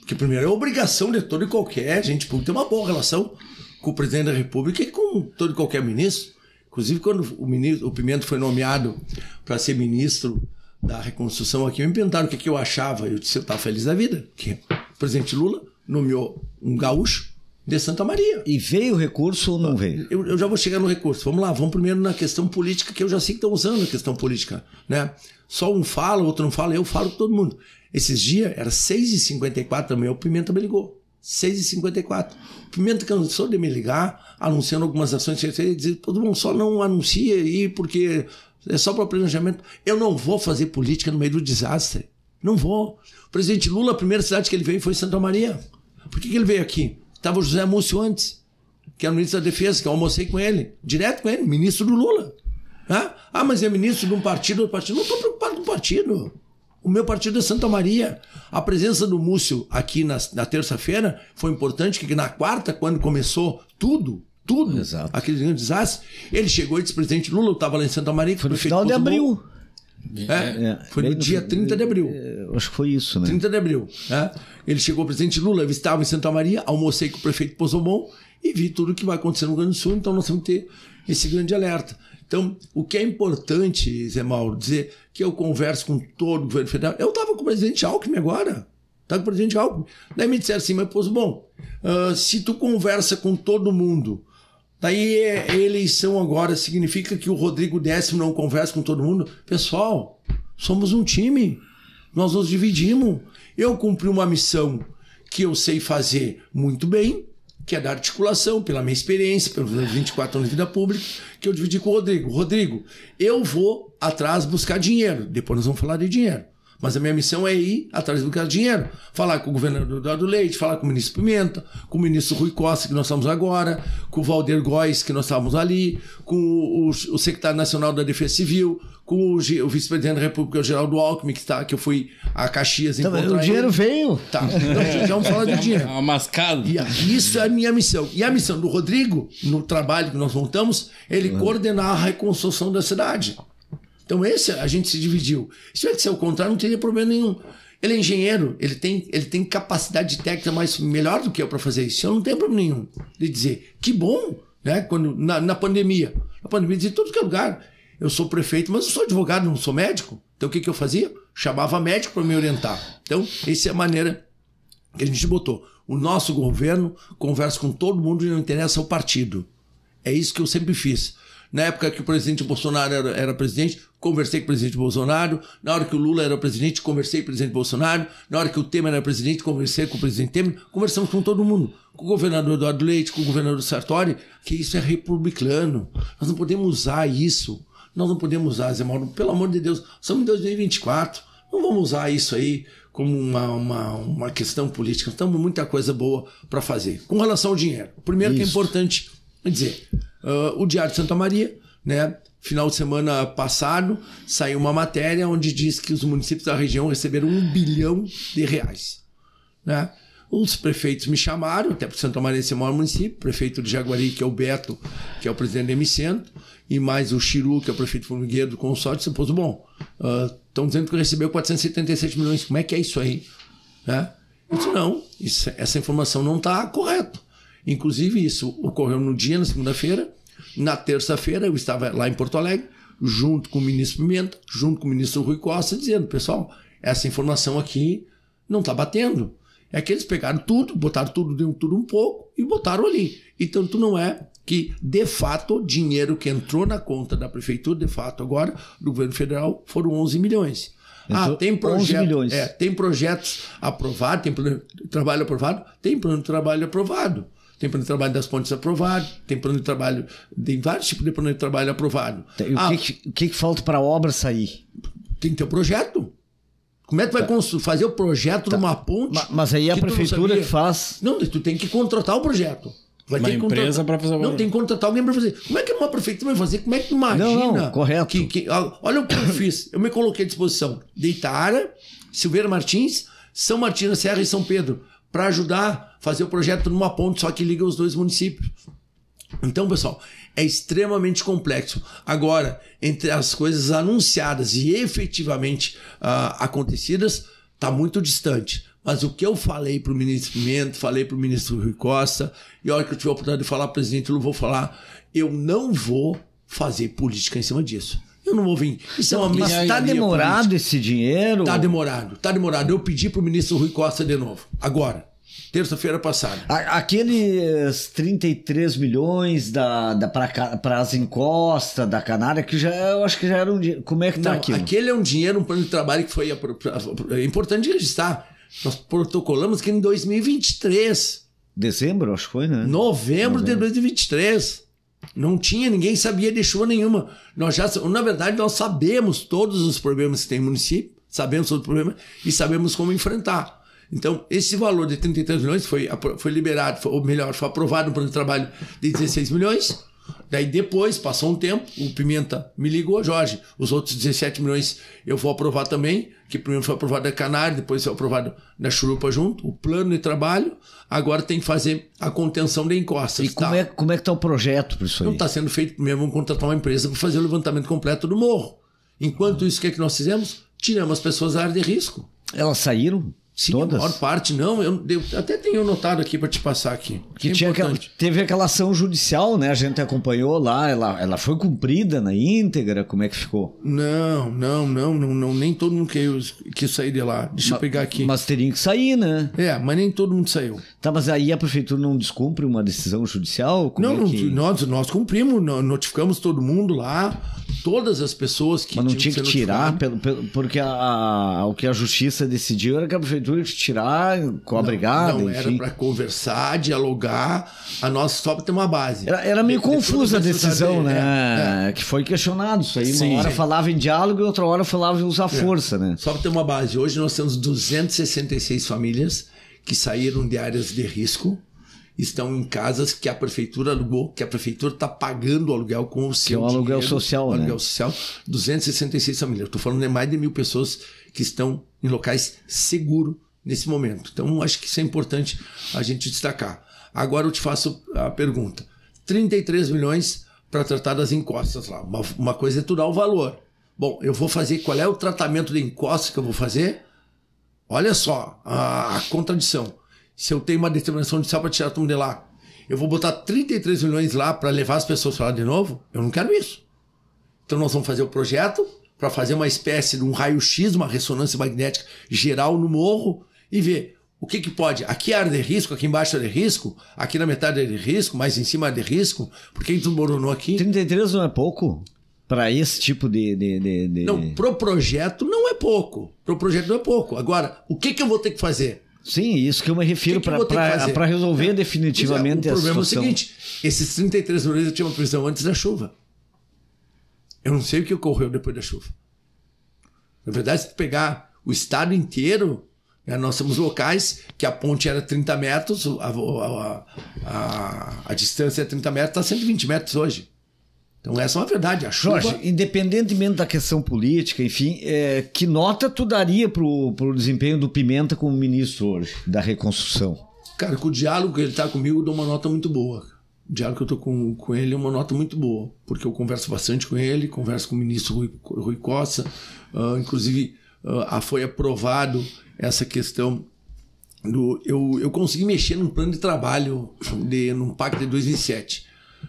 Porque primeiro é obrigação de todo e qualquer gente pública ter uma boa relação com o presidente da República e com todo e qualquer ministro. Inclusive, quando o, ministro, o Pimenta foi nomeado para ser ministro da reconstrução aqui, me perguntaram o que, que eu achava. Eu disse, eu estava feliz da vida. o presidente Lula nomeou um gaúcho de Santa Maria. E veio o recurso ou não veio? Eu, eu, já vou chegar no recurso. Vamos lá, vamos primeiro na questão política, que eu já sei que estão usando a questão política. Né? Só um fala, outro não fala, eu falo com todo mundo. Esses dias, era 6h54 também, o Pimenta me ligou. 6h54. O Pimenta cansou de me ligar, anunciando algumas ações e dizer, todo mundo só não anuncia aí, porque é só para planejamento. Eu não vou fazer política no meio do desastre. Não vou. O presidente Lula, a primeira cidade que ele veio foi Santa Maria. Por que, que ele veio aqui? Estava o José Múcio antes, que era é o ministro da Defesa, que eu almocei com ele, direto com ele, ministro do Lula. Ah, mas é ministro de um partido, outro partido. Não estou preocupado com o partido. O meu partido é Santa Maria. A presença do Múcio aqui na, na terça-feira foi importante, porque na quarta, quando começou tudo, tudo, Exato. aquele desastre, ele chegou e disse: presidente Lula, eu estava lá em Santa Maria. Foi no final de abril. É, é, é, foi no dia 30 de abril. Acho que foi isso, né? 30 de abril. É. Ele chegou presidente Lula, visitava em Santa Maria, almocei com o prefeito bom e vi tudo o que vai acontecer no Rio Grande do Sul, então nós temos que ter esse grande alerta. Então, o que é importante, Zé Mauro, dizer que eu converso com todo o governo federal. Eu estava com o presidente Alckmin agora. Estava com o presidente Alckmin. Daí me disseram assim, mas, pô, bom, uh, ah, se tu conversa com todo mundo Daí é eleição agora significa que o Rodrigo Décimo não conversa com todo mundo. Pessoal, somos um time. Nós nos dividimos. Eu cumpri uma missão que eu sei fazer muito bem, que é da articulação, pela minha experiência, pelos 24 anos de vida pública, que eu dividi com o Rodrigo. Rodrigo, eu vou atrás buscar dinheiro. Depois nós vamos falar de dinheiro. Mas a minha missão é ir atrás do que dinheiro. Falar com o governador Eduardo Leite, falar com o ministro Pimenta, com o ministro Rui Costa, que nós estamos agora, com o Valder Góes, que nós estávamos ali, com o, o, secretário nacional da Defesa Civil, com o, o vice-presidente da República, o Geraldo Alckmin, que, tá, que eu fui a Caxias então, O dinheiro ele. veio. Tá, então vamos falar do dinheiro. É mascada. isso é a minha missão. E a missão do Rodrigo, no trabalho que nós montamos, ele uhum. coordenar a reconstrução da cidade. Então esse a gente se dividiu. Se tivesse ser o contrário, não teria problema nenhum. Ele é engenheiro, ele tem, ele tem capacidade técnica mais melhor do que eu para fazer isso. Eu não tenho problema nenhum de dizer que bom, né? Quando na, na pandemia, na pandemia de tudo que é lugar, eu sou prefeito, mas eu sou advogado, não sou médico. Então o que, que eu fazia? Chamava médico para me orientar. Então essa é a maneira que a gente botou. O nosso governo conversa com todo mundo e não interessa o partido. É isso que eu sempre fiz. Na época que o presidente Bolsonaro era, era presidente, conversei com o presidente Bolsonaro. Na hora que o Lula era presidente, conversei com o presidente Bolsonaro. Na hora que o Temer era presidente, conversei com o presidente Temer. Conversamos com todo mundo. Com o governador Eduardo Leite, com o governador Sartori, que isso é republicano. Nós não podemos usar isso. Nós não podemos usar, Zé Mauro, pelo amor de Deus. Somos em 2024. Não vamos usar isso aí como uma, uma, uma questão política. estamos muita coisa boa para fazer. Com relação ao dinheiro, primeiro isso. que é importante dizer, uh, o Diário de Santa Maria né, final de semana passado, saiu uma matéria onde diz que os municípios da região receberam um bilhão de reais. Né? Os prefeitos me chamaram, até por Santo Maria é ser o maior município, prefeito de Jaguari, que é o Beto, que é o presidente do MCento, e mais o Chiru, que é o prefeito formigueiro do consórcio, supôs, bom, estão ah, uh, dizendo que recebeu 477 milhões, como é que é isso aí? Né? Eu disse, não, isso, essa informação não está correta. Inclusive, isso ocorreu no dia, na segunda-feira, na terça-feira eu estava lá em Porto Alegre, junto com o ministro Pimenta, junto com o ministro Rui Costa, dizendo, pessoal, essa informação aqui não está batendo. É que eles pegaram tudo, botaram tudo de um tudo um pouco e botaram ali. E então, tanto não é que, de fato, o dinheiro que entrou na conta da prefeitura, de fato, agora, do governo federal, foram 11 milhões. Ah, entrou ah, tem projetos. É, tem projetos aprovados, tem plano de trabalho aprovado, tem plano de trabalho aprovado. Tem plano de trabalho das pontes aprovado, tem plano de trabalho, tem vários tipos de plano de trabalho aprovado. O ah, que, que, que, falta para a obra sair? Tem que ter o um projeto. Como é que vai tá. fazer o projeto tá. uma ponte? Mas, mas aí a prefeitura que faz. Não, tu tem que contratar o projeto. Vai uma ter empresa para fazer Não, tem que contratar alguém para fazer. Como é que uma prefeitura vai fazer? Como é que tu imagina? Não, não, correto. Que, que, ah, olha o que eu fiz. Eu me coloquei à disposição. Deitara, Silveira Martins, São martins da Serra e São Pedro. Para ajudar fazer o projeto numa ponte só que liga os dois municípios. Então, pessoal, é extremamente complexo. Agora, entre as coisas anunciadas e efetivamente uh, acontecidas, está muito distante. Mas o que eu falei para o ministro Pimenta, falei para o ministro Rui Costa, e a hora que eu tiver a oportunidade de falar, presidente, eu não vou falar, eu não vou fazer política em cima disso. Eu não vou vir. Isso não, é uma Mas está demorado política. esse dinheiro? Está demorado, está demorado. Eu pedi para o ministro Rui Costa de novo, agora. Terça-feira passada. Aqueles 33 milhões da, da para as encostas da Canária, que já eu acho que já era um dinheiro. Como é que tá aquilo? Aquele é um dinheiro, um plano de trabalho que foi. É importante registrar. Nós protocolamos que em 2023. Dezembro, acho que foi, né? Novembro, Novembro. de 2023. Não tinha, ninguém sabia de chuva nenhuma. Nós já, na verdade, nós sabemos todos os problemas que tem no município, sabemos todo os problema e sabemos como enfrentar. Então, esse valor de 33 milhões foi, foi liberado, foi, ou melhor, foi aprovado no plano de trabalho de 16 milhões. Daí depois, passou um tempo, o Pimenta me ligou, Jorge, os outros 17 milhões eu vou aprovar também, que primeiro foi aprovado na Canário, depois foi aprovado na Churupa junto, o plano de trabalho, agora tem que fazer a contenção da encosta. E tá. como, é, como é que está o projeto professor? Não está sendo feito primeiro, vamos contratar uma empresa para fazer o levantamento completo do morro. Enquanto isso, o que, é que nós fizemos? Tiramos as pessoas da área de risco. Elas saíram? Sim, Todas? a maior parte, não. Eu, eu até tenho notado aqui para te passar aqui. Que é tinha aquela, teve aquela ação judicial, né? A gente acompanhou lá, ela, ela foi cumprida na íntegra, como é que ficou? Não, não, não, não, não nem todo mundo quis, quis sair de lá. Deixa mas, eu pegar aqui. Mas teria que sair, né? É, mas nem todo mundo saiu. Tá, mas aí a prefeitura não descumpre uma decisão judicial? Como não, é que... nós, nós cumprimos, notificamos todo mundo lá, todas as pessoas que. Mas não tinha que, que tirar, pelo, pelo, porque a, a, o que a justiça decidiu era que a prefeitura tirar com a não, Não, enfim. era para conversar, dialogar. A nossa só para ter uma base. Era, era meio de, confusa a decisão, é, né? É, é. Que foi questionado isso aí. Sim, uma hora sim. falava em diálogo e outra hora falava em usar é. força, né? Só para ter uma base. Hoje nós temos 266 famílias que saíram de áreas de risco estão em casas que a prefeitura alugou, que a prefeitura está pagando o aluguel com o seu que é o aluguel dinheiro, social, o né? aluguel né? social, 266 famílias. Estou falando de mais de mil pessoas que estão em locais seguros nesse momento. Então, acho que isso é importante a gente destacar. Agora eu te faço a pergunta: 33 milhões para tratar das encostas lá. Uma, uma coisa é tu dar o valor. Bom, eu vou fazer. Qual é o tratamento de encostas que eu vou fazer? Olha só a, a contradição. Se eu tenho uma determinação de para tirar tudo de lá, eu vou botar 33 milhões lá para levar as pessoas para lá de novo? Eu não quero isso. Então nós vamos fazer o projeto, para fazer uma espécie de um raio-x, uma ressonância magnética geral no morro e ver o que, que pode. Aqui é área de risco, aqui embaixo é de risco, aqui na metade é de risco, mais em cima é de risco. Por que tu moronou aqui? 33 não é pouco? Para esse tipo de, de, de, de... Não, pro projeto não é pouco. Pro projeto não é pouco. Agora, o que, que eu vou ter que fazer? Sim, isso que eu me refiro para resolver é. definitivamente é, o problema a situação. é o seguinte: esses 33 milhões eu tinha uma previsão antes da chuva. Eu não sei o que ocorreu depois da chuva. Na verdade, se pegar o estado inteiro, né, nós temos locais que a ponte era 30 metros, a, a, a, a distância é 30 metros, está 120 metros hoje. Então essa é uma verdade. A chuva... Jorge, independentemente da questão política, enfim, é, que nota tu daria para o desempenho do Pimenta como ministro hoje, da reconstrução? Cara, com o diálogo que ele está comigo, eu dou uma nota muito boa diálogo que eu estou com, com ele é uma nota muito boa, porque eu converso bastante com ele, converso com o ministro Rui, Rui Costa, uh, inclusive uh, foi aprovado essa questão do. Eu, eu consegui mexer num plano de trabalho, de, num pacto de 2007.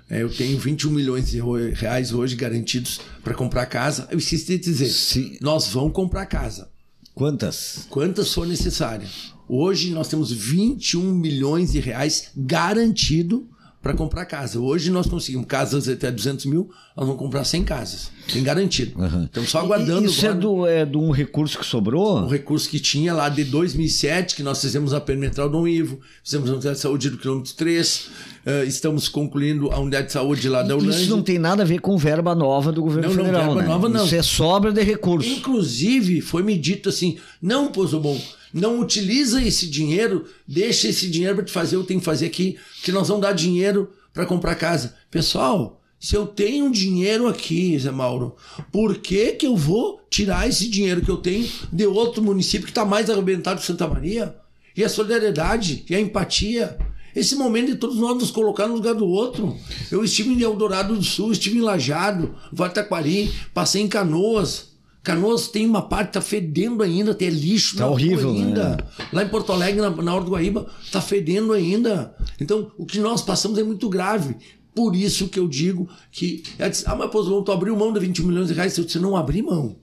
É, eu tenho 21 milhões de reais hoje garantidos para comprar casa. Eu esqueci de dizer: Sim. nós vamos comprar casa. Quantas? Quantas for necessárias. Hoje nós temos 21 milhões de reais garantido para comprar casa. Hoje nós conseguimos casas até 200 mil, nós vamos comprar 100 casas. Tem garantido. Uhum. Estamos só aguardando. E isso é, do, é de um recurso que sobrou? Um recurso que tinha lá de 2007, que nós fizemos a perimetral do Ivo, fizemos a unidade de saúde do quilômetro 3, uh, eh, estamos concluindo a unidade de saúde lá da Holândia. Isso não tem nada a ver com verba nova do governo não, não, federal, verba né? nova não. Isso é sobra de recurso. Inclusive, foi me dito assim, não, Pozobon, bom não utiliza esse dinheiro, deixa esse dinheiro para te fazer, que tem que fazer aqui, que nós vamos dar dinheiro para comprar casa. Pessoal, se eu tenho dinheiro aqui, Zé Mauro, por que, que eu vou tirar esse dinheiro que eu tenho de outro município que está mais arrebentado que Santa Maria? E a solidariedade, e a empatia. Esse momento de todos nós nos colocar no lugar do outro. Eu estive em Eldorado do Sul, estive em Lajado, Vataquari, passei em Canoas, Canoas tem uma parte tá fedendo ainda, tem lixo tá horrível, né? ainda. Né? Lá em Porto Alegre, na, na Hora do Guaíba, tá fedendo ainda. Então, o que nós passamos é muito grave. Por isso que eu digo que. Eu é disse, ah, mas pô, tu abriu mão de 21 milhões de reais? Eu disse, não abri mão.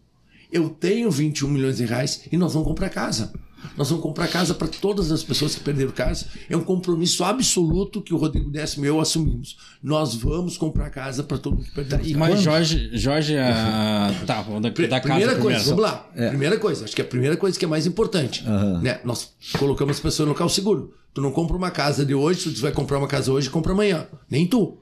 Eu tenho 21 milhões de reais e nós vamos comprar casa. Nós vamos comprar casa para todas as pessoas que perderam casa. É um compromisso absoluto que o Rodrigo Décimo e eu assumimos. Nós vamos comprar casa para todo mundo que perdeu tá, casa. Mas Jorge, Jorge a... Ah, uhum. tá, da, Pr da casa primeira coisa, vamos lá. É. Primeira coisa, acho que é a primeira coisa que é mais importante. Uhum. Né? Nós colocamos as pessoas no local seguro. Tu não compra uma casa de hoje, tu vai comprar uma casa hoje, compra amanhã. Nem tu.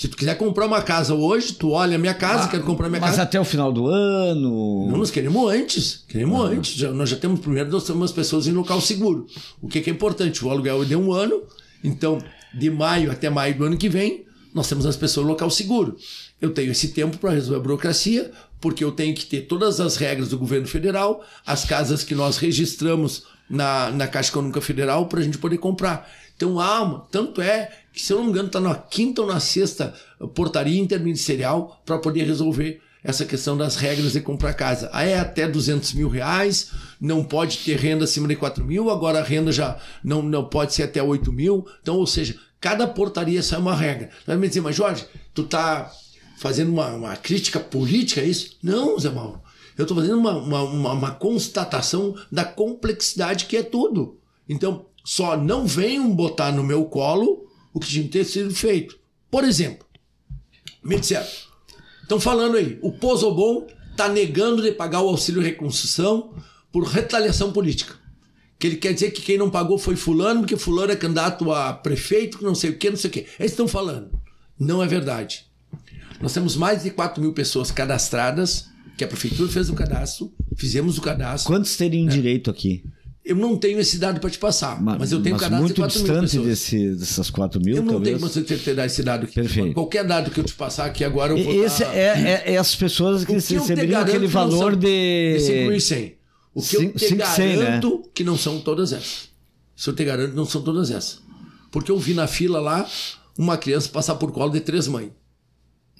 Se tu quiser comprar uma casa hoje, tu olha a minha casa, ah, quero comprar minha mas casa. Mas até o final do ano. Não, nós queremos antes. Queremos ah. antes. Já, nós já temos, primeiro, nós temos as pessoas em local seguro. O que, que é importante? O aluguel é de um ano, então, de maio até maio do ano que vem, nós temos as pessoas em local seguro. Eu tenho esse tempo para resolver a burocracia, porque eu tenho que ter todas as regras do governo federal, as casas que nós registramos na, na Caixa Econômica Federal para a gente poder comprar. Então há ah, uma, tanto é que, se eu não me engano, está na quinta ou na sexta portaria interministerial para poder resolver essa questão das regras de comprar casa. É até 200 mil reais, não pode ter renda acima de 4 mil, agora a renda já não, não pode ser até 8 mil. Então, ou seja, cada portaria é uma regra. Você vai me dizer, mas Jorge, tu tá fazendo uma, uma crítica política a é isso? Não, Zé Mauro. Eu estou fazendo uma, uma, uma, uma constatação da complexidade que é tudo. Então, só não venham botar no meu colo o que tinha que ter sido feito. Por exemplo, me disseram, estão falando aí, o Pozobon está negando de pagar o auxílio reconstrução por retaliação política. Que ele quer dizer que quem não pagou foi fulano, porque fulano é candidato a prefeito, não sei o que, não sei o que. Eles estão falando. Não é verdade. Nós temos mais de 4 mil pessoas cadastradas, que a prefeitura fez o cadastro, fizemos o cadastro. Quantos teriam é. direito aqui? Eu não tenho esse dado para te passar, mas, mas eu tenho mas cadastro muito de 4 mil pessoas. Desse, dessas 4 mil, Eu não talvez. tenho que te dar esse dado. aqui. Perfeito. Qualquer dado que eu te passar aqui agora, eu vou tá esse dar... É, é, é as pessoas que, que receberiam aquele valor de... de 5.100. O que eu te 5, garanto 100, né? que não são todas essas. Se eu te garanto que não são todas essas. Porque eu vi na fila lá uma criança passar por colo de três mães.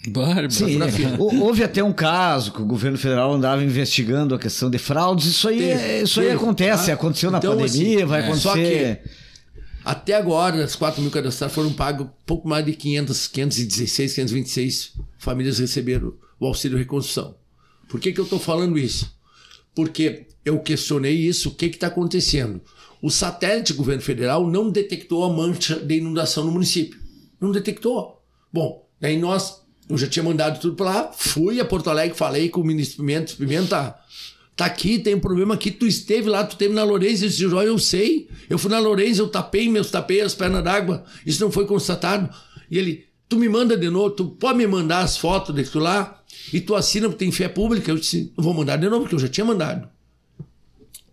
Bárbaro. Sim, é. houve até um caso que o governo federal andava investigando a questão de fraudes. Isso aí, é, teve, isso aí teve. acontece, ah, aconteceu então, na assim, pandemia, assim, vai é. acontecer. até agora, as 4 mil cadastrados foram pagos, pouco mais de 500, 516, 526 famílias receberam o auxílio reconstrução. Por que, que eu estou falando isso? Porque eu questionei isso, o que está acontecendo? O satélite do governo federal não detectou a mancha de inundação no município. Não detectou. Bom, daí nós eu já tinha mandado tudo pra lá, fui a Porto Alegre, falei com o ministro Pimenta, Pimenta, tá aqui, tem um problema aqui, tu esteve lá, tu esteve na Lourenço, eu disse, eu sei, eu fui na Lourenço, eu tapei meus, tapei as pernas d'água, isso não foi constatado. E ele, tu me manda de novo, tu pode me mandar as fotos tu lá, e tu assina porque tem fé pública, eu disse, vou mandar de novo, porque eu já tinha mandado.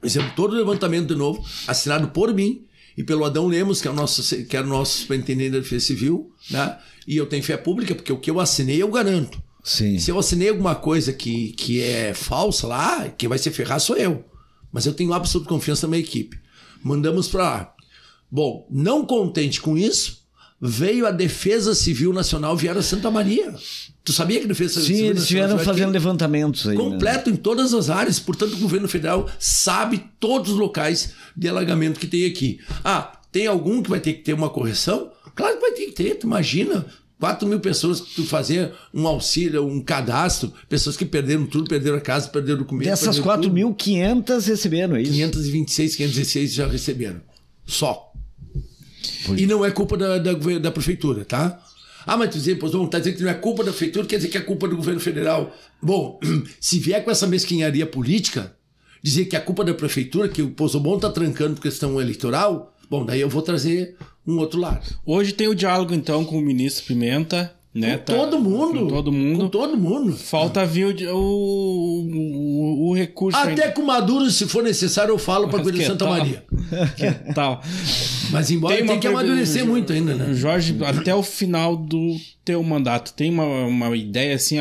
Fizemos todo o levantamento de novo, assinado por mim, e pelo Adão Lemos, que é o nosso, que é o nosso superintendente da Defesa Civil, né? E eu tenho fé pública, porque o que eu assinei eu garanto. Sim. Se eu assinei alguma coisa que, que é falsa lá, quem vai se ferrar sou eu. Mas eu tenho absoluta confiança na minha equipe. Mandamos para lá. Bom, não contente com isso, veio a Defesa Civil Nacional, vieram a Santa Maria. Tu sabia que a Defesa Sim, Civil Nacional... Sim, eles vieram fazendo levantamentos aí. Né? Completo em todas as áreas. Portanto, o governo federal sabe todos os locais de alagamento que tem aqui. Ah, tem algum que vai ter que ter uma correção? Claro que vai ter que ter, tu imagina. 4 mil pessoas que tu fazer um auxílio, um cadastro, pessoas que perderam tudo, perderam a casa, perderam o comida. Dessas 4.500 mil, receberam, é isso? 526, 516 já receberam. Só. Pois. E não é culpa da, da, da prefeitura, tá? Ah, mas tu o não, tá dizendo que não é culpa da prefeitura, quer dizer que é culpa do governo federal. Bom, se vier com essa mesquinharia política, dizer que é culpa da prefeitura, que o Pozomon está trancando por questão eleitoral, bom, daí eu vou trazer um outro lado. Hoje tem o diálogo, então, com o ministro Pimenta né? Com tá, todo mundo. Com todo mundo. Com todo mundo. Falta vir o, o, o, o recurso. Até ainda. com Maduro, se for necessário, eu falo para Coelho Santa tal? Maria. Que tal? Mas embora tem, tem que amadurecer do, muito ainda, né? Jorge, até o final do teu mandato, tem uma, uma ideia assim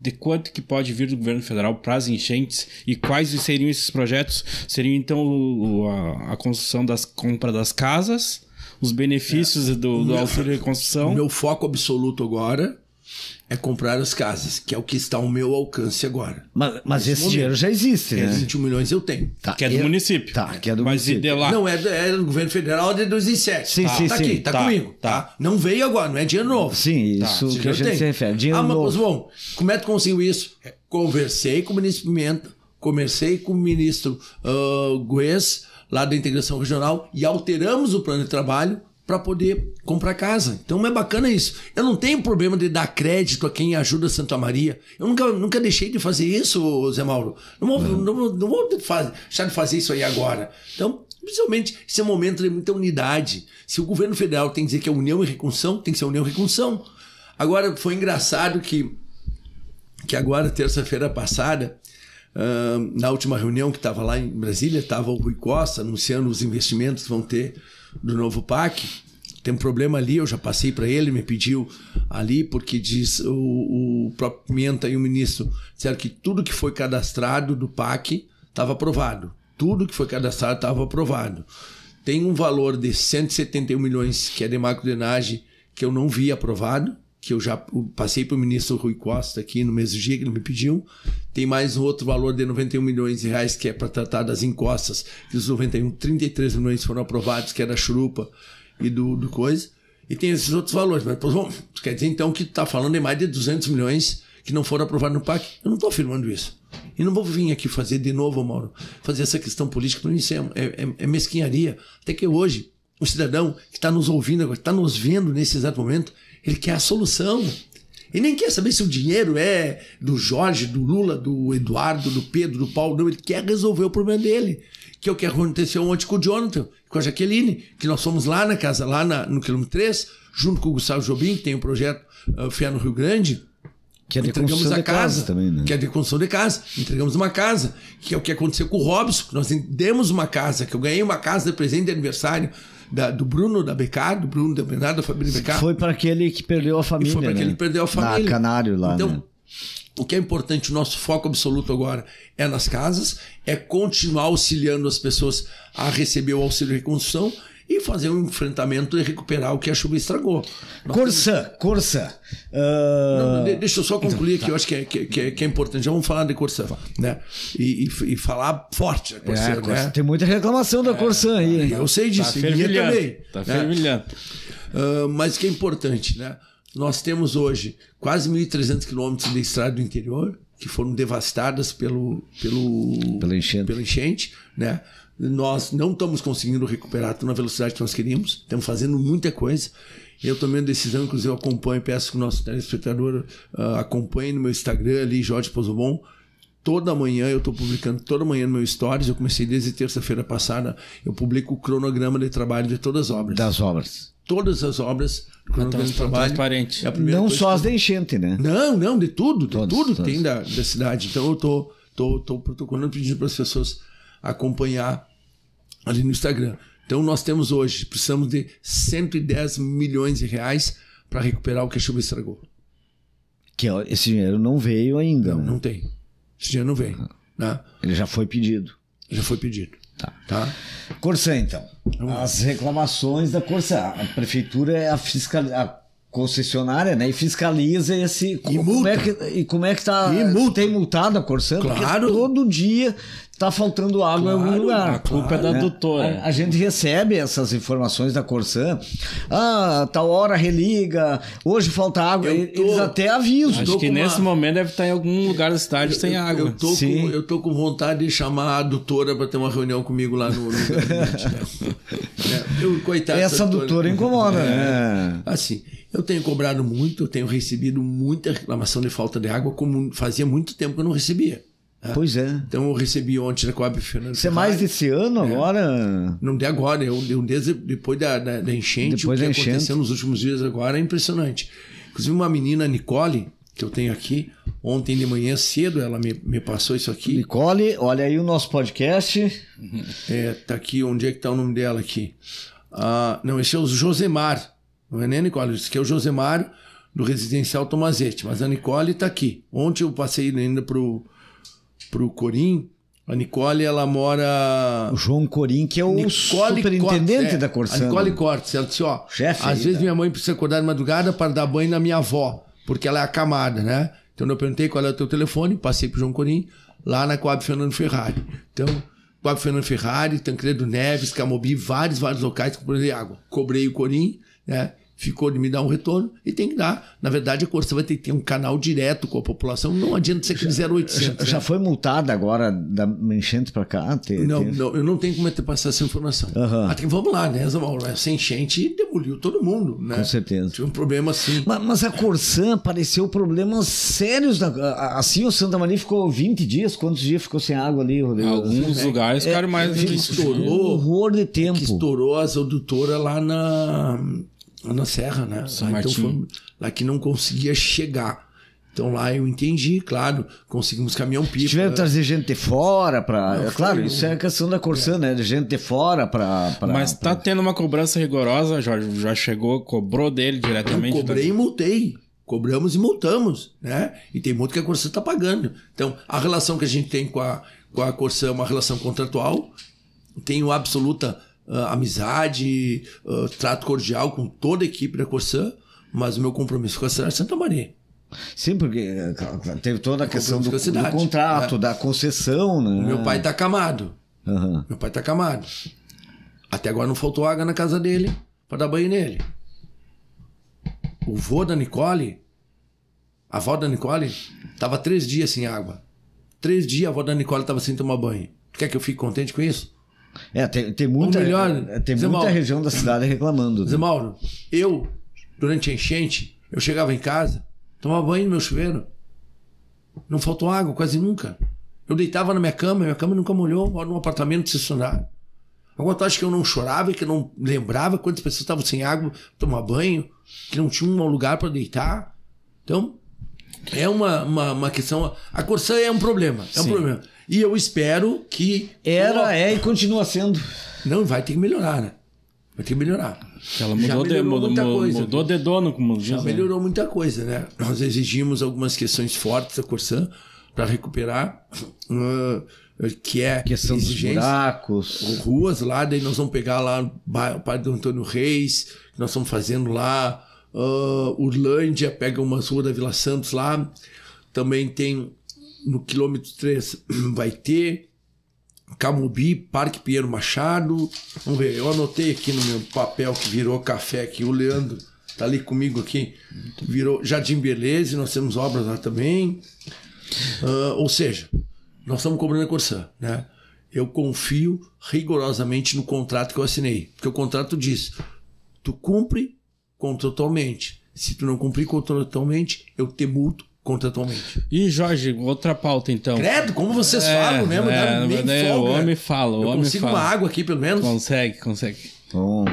de quanto que pode vir do governo federal para as enchentes e quais seriam esses projetos? Seriam então a, a construção das compra das casas os benefícios é. do, do auxílio reconstrução. Meu foco absoluto agora é comprar as casas, que é o que está ao meu alcance agora. Mas, mas esse momento. dinheiro já existe, né? 21 milhões eu tenho. Tá, que é do eu... município. Tá, que é do mas município. Mas lá... Não, é, é, do governo federal é de 2007. Sim, tá, sim, tá sim. aqui, tá, tá comigo. Tá. tá? Não veio agora, não é dinheiro tá. novo. Sim, tá, isso que a gente tem. se refere. Dinheiro ah, novo. mas bom, como é que conseguiu isso? É, conversei com o ministro Pimenta, conversei com o ministro uh, ah, Guedes, lá da integração regional e alteramos o plano de trabalho para poder comprar casa. Então é bacana isso. Eu não tenho problema de dar crédito a quem ajuda Santa Maria. Eu nunca, nunca deixei de fazer isso, Zé Mauro. Não vou, não. não, não vou deixar de fazer isso aí agora. Então, principalmente, esse é um momento de muita unidade. Se o governo federal tem que dizer que é união e reconstrução, tem que ser união e reconstrução. Agora, foi engraçado que, que agora, terça-feira passada, na última reunião que estava lá em Brasília, estava o Rui Costa anunciando os investimentos que vão ter do novo PAC. Tem um problema ali, eu já passei para ele, me pediu ali, porque diz o, o próprio Pimenta e o ministro disseram que tudo que foi cadastrado do PAC estava aprovado. Tudo que foi cadastrado estava aprovado. Tem um valor de 171 milhões que é de macrodenagem que eu não vi aprovado, que eu já passei para o ministro Rui Costa aqui no mesmo dia que ele me pediu. Tem mais um outro valor de 91 milhões de reais que é para tratar das encostas. os 91, 33 milhões foram aprovados, que era da churupa e do, do coisa. E tem esses outros valores. Mas, bom, quer dizer então que tu está falando de mais de 200 milhões que não foram aprovados no PAC. Eu não estou afirmando isso. E não vou vir aqui fazer de novo, Mauro, fazer essa questão política para mim. Isso é, é, é, é mesquinharia. Até que hoje, o cidadão que está nos ouvindo agora, está nos vendo nesse exato momento, ele quer a solução. Ele nem quer saber se o dinheiro é do Jorge, do Lula, do Eduardo, do Pedro, do Paulo. Não, ele quer resolver o problema dele. Que é o que aconteceu ontem com o Jonathan, com a Jaqueline, que nós fomos lá na casa, lá na, no quilômetro 3, junto com o Gustavo Jobim, que tem o um projeto uh, Fé no Rio Grande. Que é de entregamos a casa, casa, também, né? Que é de construção de casa. Entregamos uma casa, que é o que aconteceu com o Robson, que nós demos uma casa, que eu ganhei uma casa de presente de aniversário da, do Bruno da Beccar, do Bruno da Bernardo, da família Beccar. Foi para aquele que perdeu a família. E foi para né? aquele que perdeu a família. Na Canário lá. Então, né? o que é importante, o nosso foco absoluto agora é nas casas, é continuar auxiliando as pessoas a receber o auxílio de reconstrução e fazer um enfrentamento e recuperar o que a chuva estragou. Nós Corsa, temos... Corsa. Uh... Não, deixa eu só então, concluir então, tá. que eu acho é, que é, que, é, que é, importante. Já vamos falar de Corsa, né? E, e, e falar forte é, Corsa, é, né? Corsa, Tem muita reclamação da é, Corsa aí. Eu sei disso, tá e também. Tá né? mas Uh, ah, mas que é importante, né? Nós temos hoje quase 1.300 quilômetros de estrada do interior que foram devastadas pelo, pelo, pela enchente. Pela enchente né? Nós não estamos conseguindo recuperar na velocidade que nós queríamos, estamos fazendo muita coisa. Eu tomei uma decisão, inclusive eu acompanho, peço que o nosso telespectador uh, acompanhe no meu Instagram ali, Jorge Pozobon. Toda manhã eu estou publicando, toda manhã no meu Stories, eu comecei desde terça-feira passada, eu publico o cronograma de trabalho de todas as obras. Das obras. Todas as obras, então, cronograma de então, trabalho. Tá transparente. É não só as da enchente, né? Não, não, de tudo, de todos, tudo todos. tem da, da cidade. Então eu estou tô, tô, tô protocolando, pedindo para as pessoas acompanhar ali no Instagram. Então nós temos hoje, precisamos de 110 milhões de reais para recuperar o que a chuva estragou. Que é, esse dinheiro não veio ainda. Não, né? não tem. Esse dinheiro não veio. Uhum. Né? Ele já foi pedido. Já foi pedido. Tá. tá? Corsã, então. As reclamações da Corsã. A prefeitura é a fiscal... A concessionária, né? E fiscaliza esse. E como, é multa. É que, e como é que tá. E multa. Tem multado a Corsan? Claro. todo dia tá faltando água claro, em algum lugar. A culpa claro, é da né? doutora. A, a, gente recebe essas informações da Corsan. Ah, tal hora religa, hoje falta água. Eles até avisam. Acho que nesse momento deve estar em algum lugar da cidade sem água. Eu tô, com, eu tô com vontade de chamar a doutora para ter uma reunião comigo lá no, é, eu, coitado, Essa doutora, doutora incomoda, né? é, né? Assim. Eu tenho cobrado muito, eu tenho recebido muita reclamação de falta de água, como fazia muito tempo que eu não recebia. Né? Pois é. Então eu recebi ontem na Coab Fernando. Você é mais desse ano é. agora? Não de agora, eu, é eu é desde depois da, da, da enchente, depois o que enchente. aconteceu nos últimos dias agora é impressionante. Inclusive, uma menina, Nicole, que eu tenho aqui, ontem de manhã cedo ela me, me passou isso aqui. Nicole, olha aí o nosso podcast. É, tá aqui, onde é que tá o nome dela aqui? Ah, não, esse é o Josemar. Não é nem a Nicole, isso aqui é o Josemário, do Residencial Tomazete. Mas a Nicole está aqui. Ontem eu passei ainda para pro Corim. A Nicole, ela mora. O João Corim, que é o Nicole superintendente Cortes, é, da Corsana. A Nicole né? Cortes, ela disse: ó, Chefe às vezes tá. minha mãe precisa acordar de madrugada para dar banho na minha avó, porque ela é acamada, né? Então eu perguntei qual é o teu telefone, passei para João Corim, lá na Coab Fernando Ferrari. Então, Coab Fernando Ferrari, Tancredo Neves, Camobi, vários, vários locais que eu água. Cobrei o Corim, né? ficou de me dar um retorno e tem que dar. Na verdade, a Corsa vai ter que ter um canal direto com a população, não adianta ser aquele 0800. Já, já né? foi multada agora da enchente para cá? Ter, não, ter... não, eu não tenho como é ter passar essa informação. Uhum. Até, vamos lá, né, Zamal? Essa enchente demoliu todo mundo, né? Com certeza. Tinha um problema assim. Mas, mas a Corsan apareceu problemas sérios. assim, o Santa Maria ficou 20 dias, quantos dias ficou sem água ali, Rodrigo? Alguns é, lugares é ficaram é, mais... É, estourou, um horror de tempo. Que estourou as adutoras lá na na Serra, né? São é, lá, então, foi, lá que não conseguia chegar. Então lá eu entendi, claro, conseguimos caminhão pipa. Tiveram né? trazer gente de fora para, é, claro, isso é a questão da Corsã, é. né? De gente de fora para. Mas tá tendo uma cobrança rigorosa, Jorge, já chegou, cobrou dele diretamente. Eu cobrei tá? e multei. Cobramos e multamos, né? E tem muito que a Corsã tá pagando. Então, a relação que a gente tem com a, com a Corsã é uma relação contratual. Tenho absoluta uh, amizade, uh, trato cordial com toda a equipe da Corsã, mas o meu compromisso com a cidade de Santa Maria. Sim, porque eh, teve toda a questão do, do, contrato, né? da concessão. Né? Meu pai está camado. Uhum. Meu pai está camado. Até agora não faltou água na casa dele para dar banho nele. O vô da Nicole, a avó da Nicole, tava três dias sem água. Três dias a avó da Nicole tava sem tomar banho. quer que eu fique contente com isso? É, tem, tem muita, melhor, é, tem muita Mauro, região da cidade reclamando. Zé né? Mauro, eu, durante a enchente, eu chegava em casa, tomava banho no meu chuveiro. Não faltou água quase nunca. Eu deitava na minha cama, minha cama nunca molhou, moro num apartamento de estacionário. Agora tu acha que eu não chorava, que eu não lembrava quantas pessoas estavam sem água tomar banho, que não tinha um lugar para deitar? Então, é uma, uma, uma, questão. A Corsã é um problema. É um problema. E eu espero que. Era, uma... é e continua sendo. Não, vai ter que melhorar, né? Vai ter que melhorar. Ela mudou, melhorou de, mudou, muita coisa. mudou de dono, como Já né? melhorou muita coisa, né? Nós exigimos algumas questões fortes da Corsã para recuperar. Uh, que é questão dos buracos, ruas lá, daí nós vamos pegar lá o Padre Antônio Reis, que nós estamos fazendo lá, uh, Urlândia, pega uma rua da Vila Santos lá, também tem no quilômetro 3 vai ter. Camubi, Parque Pinheiro Machado. Vamos ver, eu anotei aqui no meu papel que virou café aqui, o Leandro tá ali comigo aqui. Virou Jardim Beleza, nós temos obras lá também. Uh, ou seja, nós estamos cobrando a Corsã, né? Eu confio rigorosamente no contrato que eu assinei, porque o contrato diz: tu cumpre contratualmente. Se tu não cumprir contratualmente, eu te multo contratualmente. E Jorge, outra pauta então. Credo, como vocês é, falam mesmo, é, nem né, folga. O homem fala, o Eu homem consigo fala. uma água aqui pelo menos? Consegue, consegue. Bom.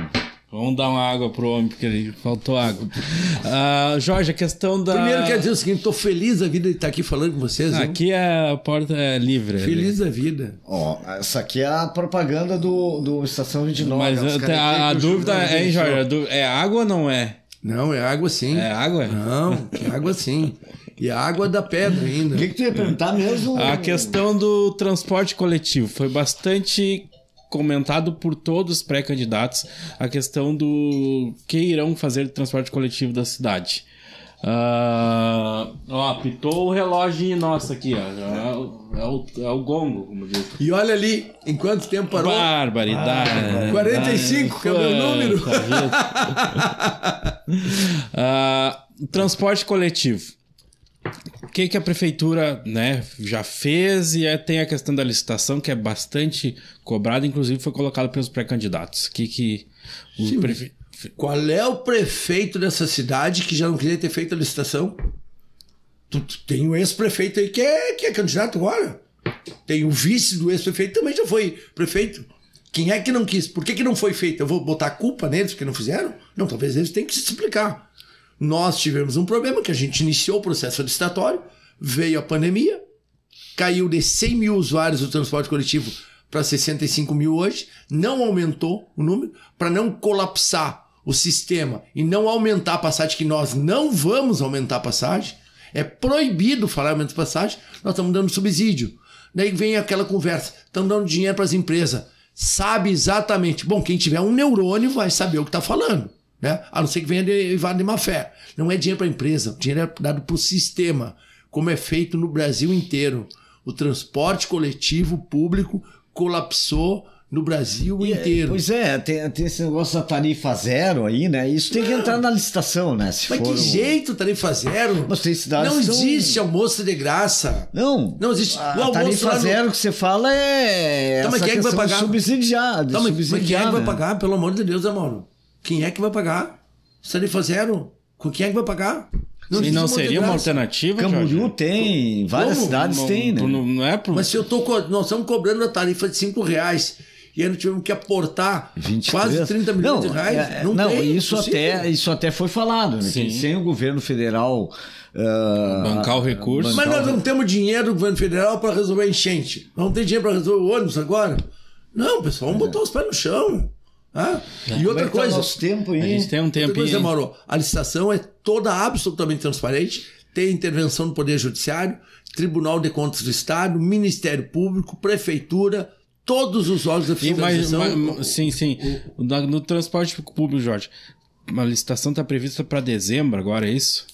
Vamos dar uma água pro homem, porque ele faltou água. Uh, Jorge, a questão da. Primeiro quero dizer o seguinte: estou feliz da vida de estar aqui falando com vocês. Aqui é, a porta é livre. É feliz ali. da vida. Ó, oh, essa aqui é a propaganda do, do Estação 29. Mas eh, a, a, a dúvida é, Jorge? É água ou não é? Não, é água sim. É água? Não, é água sim. E a água da pedra ainda. O que, que tu ia perguntar mesmo? A questão do transporte coletivo foi bastante comentado por todos os pré-candidatos a questão do que irão fazer de transporte coletivo da cidade. Uh, ó, apitou o relógio nosso aqui, ó. É, é, o, é o gongo, como diz. E olha ali, em quanto tempo parou? Barbaridade. Ah, 45, que é o meu número. uh, transporte coletivo que, que a prefeitura né, já fez e é, tem a questão da licitação que é bastante cobrada, inclusive foi colocada pelos pré-candidatos. Que, que prefe... Qual é o prefeito dessa cidade que já não queria ter feito a licitação? Tu, tu tem o ex-prefeito aí que é, que é candidato agora. Tem o vice do ex-prefeito também já foi prefeito. Quem é que não quis? Por que, que não foi feito? Eu vou botar a culpa neles porque não fizeram? Não, talvez eles tenham que se explicar nós tivemos um problema que a gente iniciou o processo licitatório, veio a pandemia, caiu de 100 mil usuários do transporte coletivo para 65 mil hoje, não aumentou o número, para não colapsar o sistema e não aumentar a passagem, que nós não vamos aumentar a passagem, é proibido falar aumento de passagem, nós estamos dando subsídio. Daí vem aquela conversa, estamos dando dinheiro para as empresas. Sabe exatamente. Bom, quem tiver um neurônio vai saber o que está falando. Né? A não ser que venha derivado de má fé. Não é dinheiro para a empresa, o dinheiro é dado para o sistema, como é feito no Brasil inteiro. O transporte coletivo público colapsou no Brasil e, é, inteiro. Pois é, tem, tem, esse negócio da tarifa zero aí, né? Isso tem não. que entrar na licitação, né? Se Mas que um... jeito tarifa zero? Mas tem cidades Não são... existe almoço de graça. Não. Não existe. A, a tarifa zero que você fala é. Então, mas quem é que vai pagar? Subsidiado. Então, mas, mas quem é que vai né? pagar, pelo amor de Deus, né, Amor. Quem é que vai pagar? Tarifa tá zero? Com quem é que vai pagar? Não se não seria uma alternativa, Camboriú Jorge? tem, várias Como? cidades não, tem, né? Não, não é pro... Mas se eu tô, nós estamos cobrando a tarifa de 5 reais e ainda tivemos que aportar 23. quase 30 milhões não, de reais, é, é, não, não tem, isso até Isso até foi falado, né? sem o governo federal... Uh, bancar o recurso. Mas nós não temos dinheiro do governo federal para resolver enchente. Não tem dinheiro para resolver o ônibus agora. Não, pessoal, vamos é. botar os pés no chão. Ah, E outra é tá coisa. Tá tempo aí? A gente tem um tempo coisa, Demorou. a licitação é toda absolutamente transparente, tem intervenção do Poder Judiciário, Tribunal de Contas do Estado, Ministério Público, Prefeitura, todos os órgãos da fiscalização. mais, sim, sim. O, no transporte público, Jorge, a licitação está prevista para dezembro agora, é isso?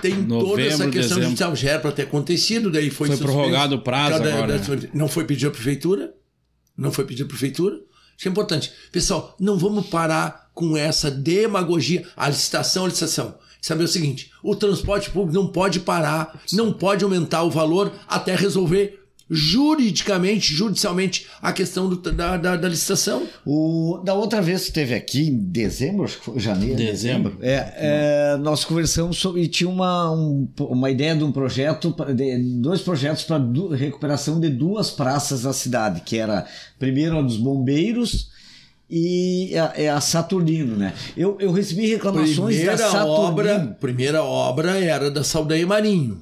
Tem Novembro, toda essa questão dezembro. judicial já era para ter acontecido, daí foi, foi prorrogado o prazo cada, agora. não foi pedido à prefeitura, não foi pedido à prefeitura, isso é importante. Pessoal, não vamos parar com essa demagogia, a licitação, é a licitação. Saber o seguinte: o transporte público não pode parar, não pode aumentar o valor até resolver juridicamente, judicialmente, a questão do, da, da, da, licitação. O, da outra vez que esteve aqui, em dezembro, acho que foi janeiro. Dezembro. É, é, nós conversamos sobre, e tinha uma, um, uma ideia de um projeto, de, dois projetos para do, recuperação de duas praças da cidade, que era primeiro a dos bombeiros e a, a, Saturnino, né? Eu, eu recebi reclamações primeira da Saturnino. Obra, primeira obra era da Saldanha Marinho.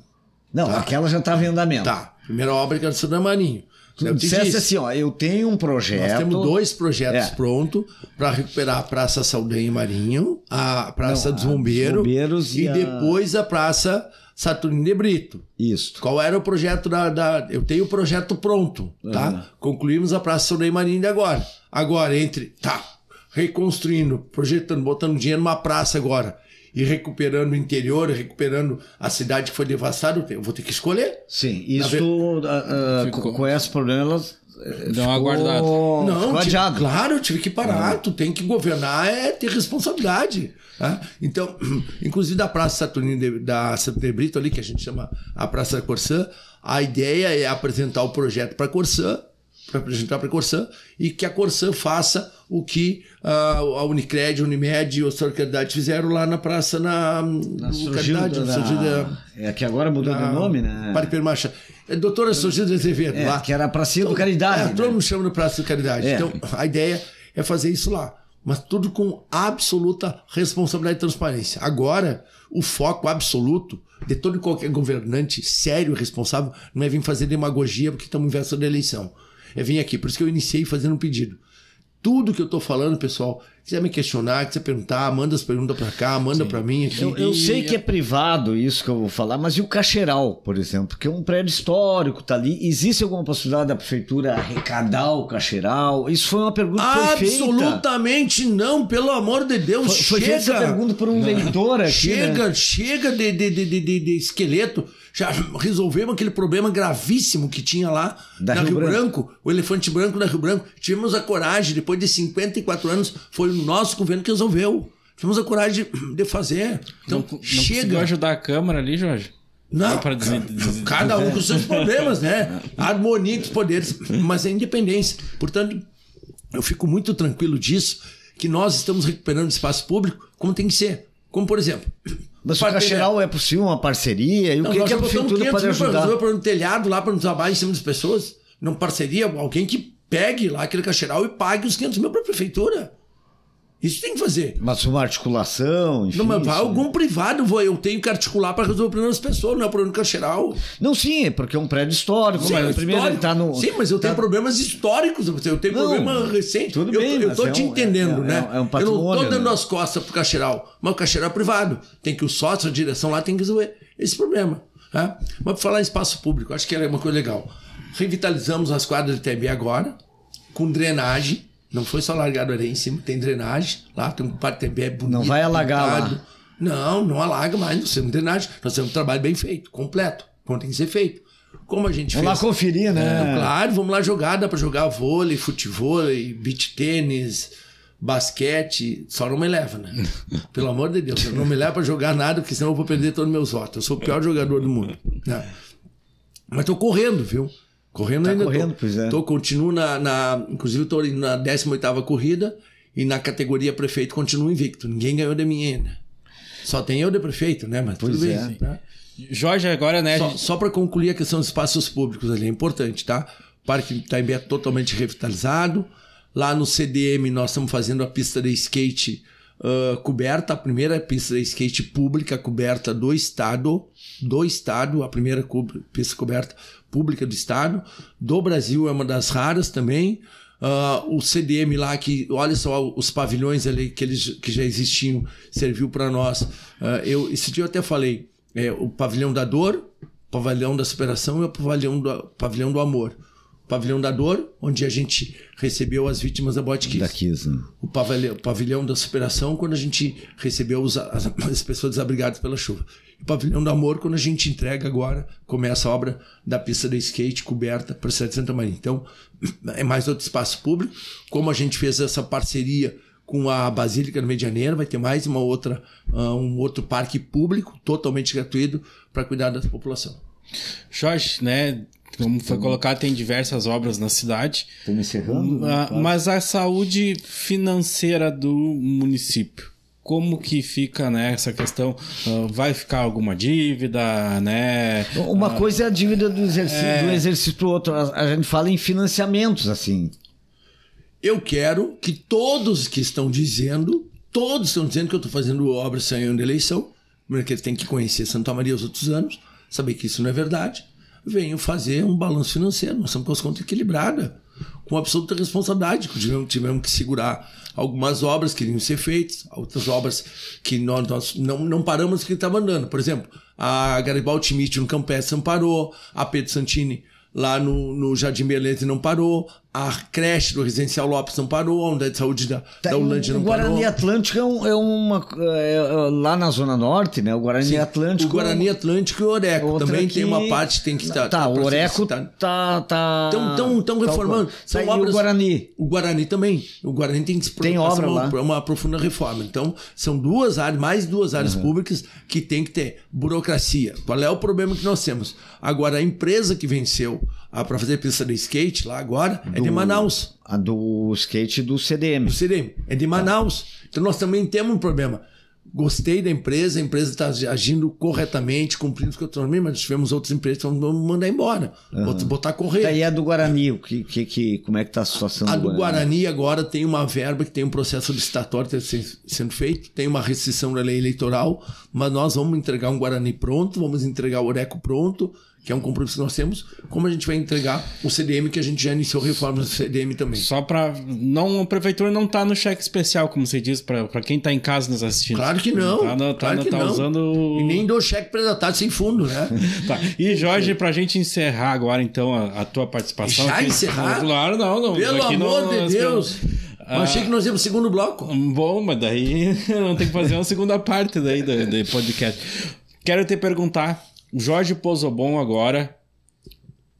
Não, tá. aquela já estava em andamento. Tá. Primeira obra que era do Sandra Marinho. Tu é disseste assim, ó, eu tenho um projeto. Nós temos dois projetos é. prontos para recuperar a Praça Saldanha e Marinho, a Praça Não, dos Bombeiros, e, e a... depois a Praça Saturnino de Brito. Isso. Qual era o projeto da. da... eu tenho o projeto pronto, tá? Concluímos a Praça Saldanha e Marinho de agora. Agora, entre. Tá. Reconstruindo, projetando, botando dinheiro numa praça agora e recuperando o interior, recuperando a cidade que foi devastada, eu vou ter que escolher. Sim, isso ver... uh, com esses problemas eh, não aguardado. Não, tive, claro, eu tive que parar. Ah. Tu tem que governar, é ter responsabilidade. Tá? Então, inclusive da Praça Saturnino, da Brito ali, que a gente chama a Praça da Corsã, a ideia é apresentar o projeto para a Corsã para apresentar para a Corsan e que a Corsan faça o que uh, a Unicred, Unimed e o Caridade fizeram lá na praça na, na Caridade, da, é que agora mudou de ah, nome, né? Para Hipermarcha. É, doutora Surgida de Azevedo é, lá. Que era a então, é, né? praça do Caridade. É, né? todo mundo chama no praça do Caridade. É. Então, a ideia é fazer isso lá mas tudo com absoluta responsabilidade e transparência. Agora, o foco absoluto de todo e qualquer governante sério e responsável não é vir fazer demagogia porque estamos em véspera da eleição é vir aqui. Por isso que eu iniciei fazendo um pedido. Tudo que eu tô falando, pessoal, quiser me questionar, quiser perguntar, manda as perguntas para cá, manda para mim. Aqui. Eu, eu, sei que é privado isso que eu vou falar, mas e o Cacheral, por exemplo, que é um prédio histórico, tá ali. Existe alguma possibilidade da prefeitura arrecadar o Cacheral? Isso foi uma pergunta que foi Absolutamente feita. não, pelo amor de Deus. Foi, foi chega. essa pergunta por um vendedor leitor aqui. Né? Chega, né? chega de, de, de, de, de esqueleto já resolvemos aquele problema gravíssimo que tinha lá da na Rio, Branco. Branco. o elefante branco da Rio Branco. Tivemos a coragem, depois de 54 anos, foi o nosso governo que resolveu. Tivemos a coragem de fazer. Então, não, não chega. ajudar a Câmara ali, Jorge? Não, dizer, dizer, cada um com seus problemas, né? Harmonia dos poderes, mas é independência. Portanto, eu fico muito tranquilo disso, que nós estamos recuperando espaço público como tem que ser. Como, por exemplo, mas o Cacheral é possível uma parceria? E o não, que, é que a prefeitura pode ajudar? Nós para um telhado lá para não trabalhar em cima das pessoas. Não parceria, alguém que pegue lá aquele cacheral e pague os 500 mil para a prefeitura. Isso tem que fazer. Mas uma articulação, enfim. Não, mas vai algum né? privado, vou, eu tenho que articular para resolver o problema das pessoas, não é problema do Cacheral. Não, sim, é porque é um prédio histórico. Sim, mas é primeiro histórico. Tá no. Sim, mas eu tá... tenho problemas históricos, eu tenho não, problema recente. Tudo eu, bem, eu estou é te um, é- entendendo, é, né? É, um patrimônio. É eu não dando né? as costas para o Cacheral, mas o Cacheral é privado. Tem que o sócio, a direção lá tem que resolver esse problema. Né? Mas para falar em espaço público, acho que é uma coisa legal. Revitalizamos as quadras de TB agora, com drenagem não foi só largado areia em cima, tem drenagem. Lá tem um parque é bonito. Não vai alagar lá. Não, não alaga mais, não temos drenagem. Nós temos um trabalho bem feito, completo, como tem que ser feito. Como a gente vamos fez. Vamos lá conferir, né? É, claro, vamos lá jogar. Dá pra jogar vôlei, futevôlei, beach tênis, basquete. Só não me leva, né? Pelo amor de Deus, não me leva pra jogar nada, porque senão eu vou perder todos meus votos. Eu sou o pior jogador do mundo. Né? Mas tô correndo, viu? Correndo tá ainda. Correndo, tô, pois é. Tô, continuo na, na. Inclusive, estou na 18 corrida e na categoria prefeito continuo invicto. Ninguém ganhou de mim ainda. Só tem eu de prefeito, né? Mas pois tudo é. bem. Né? Jorge, agora, né? Só, gente... só para concluir a questão dos espaços públicos ali, é importante, tá? O Parque tá em beto totalmente revitalizado. Lá no CDM nós estamos fazendo a pista de skate uh, coberta, a primeira pista de skate pública coberta do estado, do estado, a primeira pista coberta pública do Estado. Do Brasil é uma das raras também. Uh, o CDM lá, que olha só os pavilhões ali que, eles, que já existiam, serviu para nós. Uh, eu, esse dia eu até falei: é, o pavilhão da dor, o pavilhão da superação e o pavilhão do, pavilhão do amor. O pavilhão da dor, onde a gente recebeu as vítimas da Botkiss. Da Kiss, né? o, pavilhão, o pavilhão da superação, quando a gente recebeu os, as, as pessoas desabrigadas pela chuva. E Pavilhão do Amor, quando a gente entrega agora, começa a obra da pista de skate coberta para a cidade de Santa Maria. Então, é mais outro espaço público. Como a gente fez essa parceria com a Basílica do Medianeira, vai ter mais uma outra, ah, um outro parque público totalmente gratuito para cuidar da população. Jorge, né? Como foi colocado, tem diversas obras na cidade. Estamos encerrando. Né? Ah, mas a saúde financeira do município como que fica né essa questão? Ah, vai ficar alguma dívida, né? Uma ah, coisa é a dívida do exercício, é... do exercício para o outro. A, gente fala em financiamentos, assim. Eu quero que todos que estão dizendo, todos estão dizendo que eu estou fazendo obra sem ano de eleição, porque eles têm que conhecer Santa Maria os outros anos, saber que isso não é verdade, venham fazer um balanço financeiro. Nós estamos com as contas equilibradas, com absoluta responsabilidade, que tivemos que segurar algumas obras que iriam ser feitas, outras obras que nós, nós não, não paramos que estava andando. Por exemplo, a Garibaldi Schmidt no Campestre não parou, a Pedro Santini lá no, no Jardim Beleza não parou, a creche do Residencial Lopes não parou, a unidade de saúde da, tá, da Ulândia não Guarani parou. O Guarani Atlântico é, um, é uma. É, é, lá na Zona Norte, né? O Guarani Sim, Atlântico. O Guarani é Atlântico e o Oreco. Também que... tem uma parte que tem que estar. Tá, tá, o Oreco está. Tá, tá, tão, tão, tá reformando. São tá, obras, e o Guarani. O Guarani também. O Guarani tem que se tem obra uma, lá. uma profunda reforma. Então, são duas áreas, mais duas áreas uhum. públicas que tem que ter burocracia. Qual é o problema que nós temos? Agora, a empresa que venceu a, ah, pra fazer pista de skate lá agora, do, é de Manaus. A ah, do skate do CDM. Do CDM, é de tá. Manaus. Então nós também temos um problema. Gostei da empresa, a empresa está agindo corretamente, cumprindo o que eu transmiti, mas tivemos outras empresas que vão mandar embora, uhum. botar correr. Daí a do Guarani, que, que, que, como é que está a situação a do Guarani? A do Guarani agora tem uma verba que tem um processo licitatório tá sendo feito, tem uma restrição da lei eleitoral, mas nós vamos entregar um Guarani pronto, vamos entregar o Oreco pronto, que é um compromisso que nós temos, como a gente vai entregar o CDM que a gente já iniciou reformas do CDM também. Só para não a prefeitura não tá no cheque especial, como você diz, para quem tá em casa nos assistindo. Claro que não. Tá, no, tá, claro no, que tá não. usando e nem dou cheque predatado sem fundo, né? tá. E Jorge, para a gente encerrar agora então a, a tua participação. Já aqui, encerrar? Claro, não, não. Pelo amor não, de Deus. Pelo... Ah, achei que nós íamos segundo bloco. Hum, bom, mas daí não tem que fazer uma segunda parte daí do, do podcast. Quero te perguntar Jorge Pozobon agora,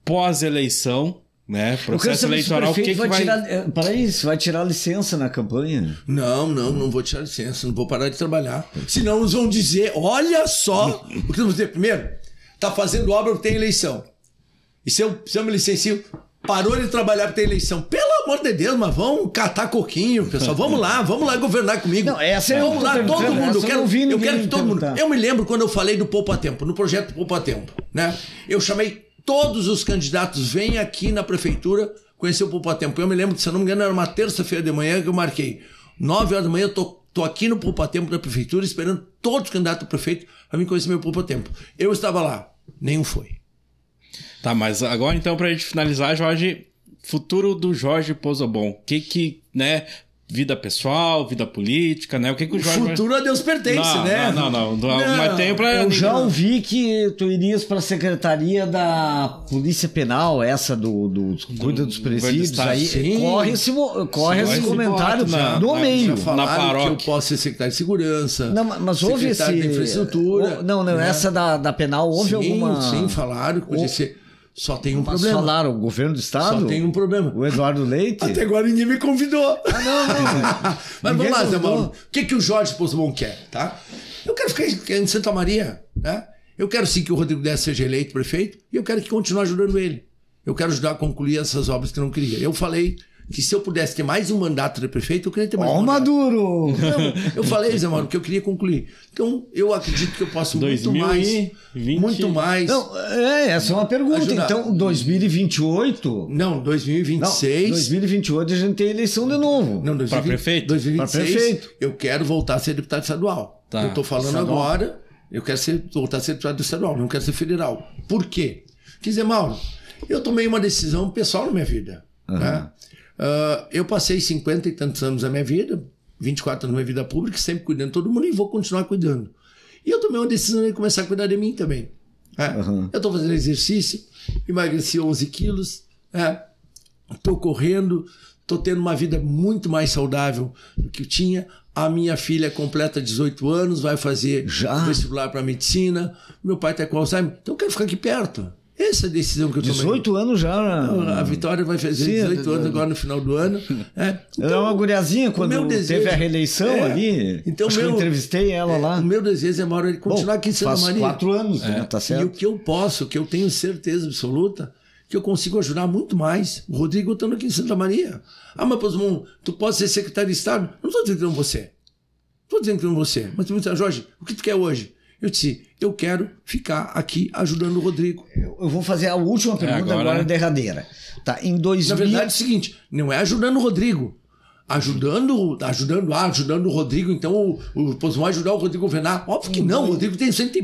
pós-eleição, né? Processo eleitoral, o que, que vai... Tirar, eh, para isso, vai tirar licença na campanha? Não, não, não vou tirar licença, não vou parar de trabalhar. Senão nos vão dizer, olha só o que vamos dizer. Primeiro, tá fazendo obra porque tem eleição. E se eu, se eu me licencio, parou de trabalhar porque tem eleição. Pelo amor de Deus, mas vamos catar coquinho, pessoal. Vamos lá, vamos lá governar comigo. Não, essa é vamos lá, todo mundo. Eu quero, eu quero que todo mundo. Eu me lembro quando eu falei do Poupa Tempo, no projeto Poupa Tempo, né? Eu chamei todos os candidatos, vem aqui na prefeitura conhecer o Poupa Tempo. Eu me lembro, se eu não me engano, era uma terça-feira de manhã que eu marquei. nove horas da manhã eu tô, tô aqui no Poupa Tempo da prefeitura esperando todos os candidatos a prefeito para me conhecer meu Poupa Tempo. Eu estava lá, nenhum foi. Tá, mas agora então, para a gente finalizar, Jorge, futuro do Jorge Pozobon. O que que, né, vida pessoal, vida política, né? O que, que o Jorge. O futuro vai... a Deus pertence, não, né? Não, não, não. não, mas tem pra... Eu já ouvi que tu irias para a secretaria da Polícia Penal, essa do, do, do cuida dos presídios, do aí Sim. corre esse, corre Sim, esse comentário na, no na, meio. Na paróquia. Que eu posso ser secretário de segurança. Não, mas houve esse. Da infraestrutura. Ou, não, não, né? essa da, da penal houve sim, alguma. Sim, falaram que podia ser só tem um Mas problema. Falaram, o governo do estado? Só tem um problema. O Eduardo Leite? Até agora ninguém me convidou. Ah, não, não. Mas vamos lá, Zé Mauro. O que, é que o Jorge Posmon quer, tá? Eu quero ficar em Santa Maria, né? Eu quero sim que o Rodrigo dessa seja eleito prefeito e eu quero que continue ajudando ele. Eu quero ajudar a concluir essas obras que não queria. Eu falei que se eu pudesse ter mais um mandato de prefeito, eu queria ter mais oh, um Ó, Maduro! Não, eu falei, Zé Mauro, que eu queria concluir. Então, eu acredito que eu posso 2020. muito mais. Muito mais. Não, é, essa é uma pergunta. Ajudar. Então, 2028. Não, 2026. Não, 2028 a gente tem eleição de novo. Não, Para prefeito? 2026. Pra prefeito. Eu quero voltar a ser deputado estadual. Tá. Eu estou falando estadual. agora, eu quero ser, voltar a ser deputado estadual, não quero ser federal. Por quê? Quer dizer, Mauro, eu tomei uma decisão pessoal na minha vida. Uhum. Né? Uh, eu passei 50 e tantos anos da minha vida, 24 anos da minha vida pública, sempre cuidando de todo mundo e vou continuar cuidando. E eu tomei uma decisão de começar a cuidar de mim também. É. Uhum. Eu estou fazendo exercício, emagreci 11 quilos, estou é. correndo, estou tendo uma vida muito mais saudável do que eu tinha. A minha filha completa 18 anos, vai fazer Já? vestibular para medicina. Meu pai está com Alzheimer, então eu quero ficar aqui perto. Essa é decisão que eu tomei. 18 anos já. Né? A Vitória vai fazer Sim, 18 é, é. anos agora no final do ano. É. Então, uma guriazinha quando meu desejo, teve a reeleição é, ali. Então meu, eu entrevistei ela é, lá. O meu desejo é uma hora de continuar Bom, aqui em Santa faz Maria. quatro anos, é, né? Tá certo. E o que eu posso, que eu tenho certeza absoluta, que eu consigo ajudar muito mais. O Rodrigo estando aqui em Santa Maria. Ah, mas Posmon, tu pode ser secretário de Estado? Não estou dizendo você. Estou dizendo você. Mas tu me Jorge, o que tu quer hoje? Eu disse, eu quero ficar aqui ajudando o Rodrigo. Eu vou fazer a última é, pergunta é agora, agora né? derradeira. Tá, em 2000... Na verdade é o seguinte, não é ajudando o Rodrigo. Ajudando, ajudando, ah, ajudando o Rodrigo, então o, o Pô, ajudar o Rodrigo a governar? Óbvio que não, o Rodrigo tem sempre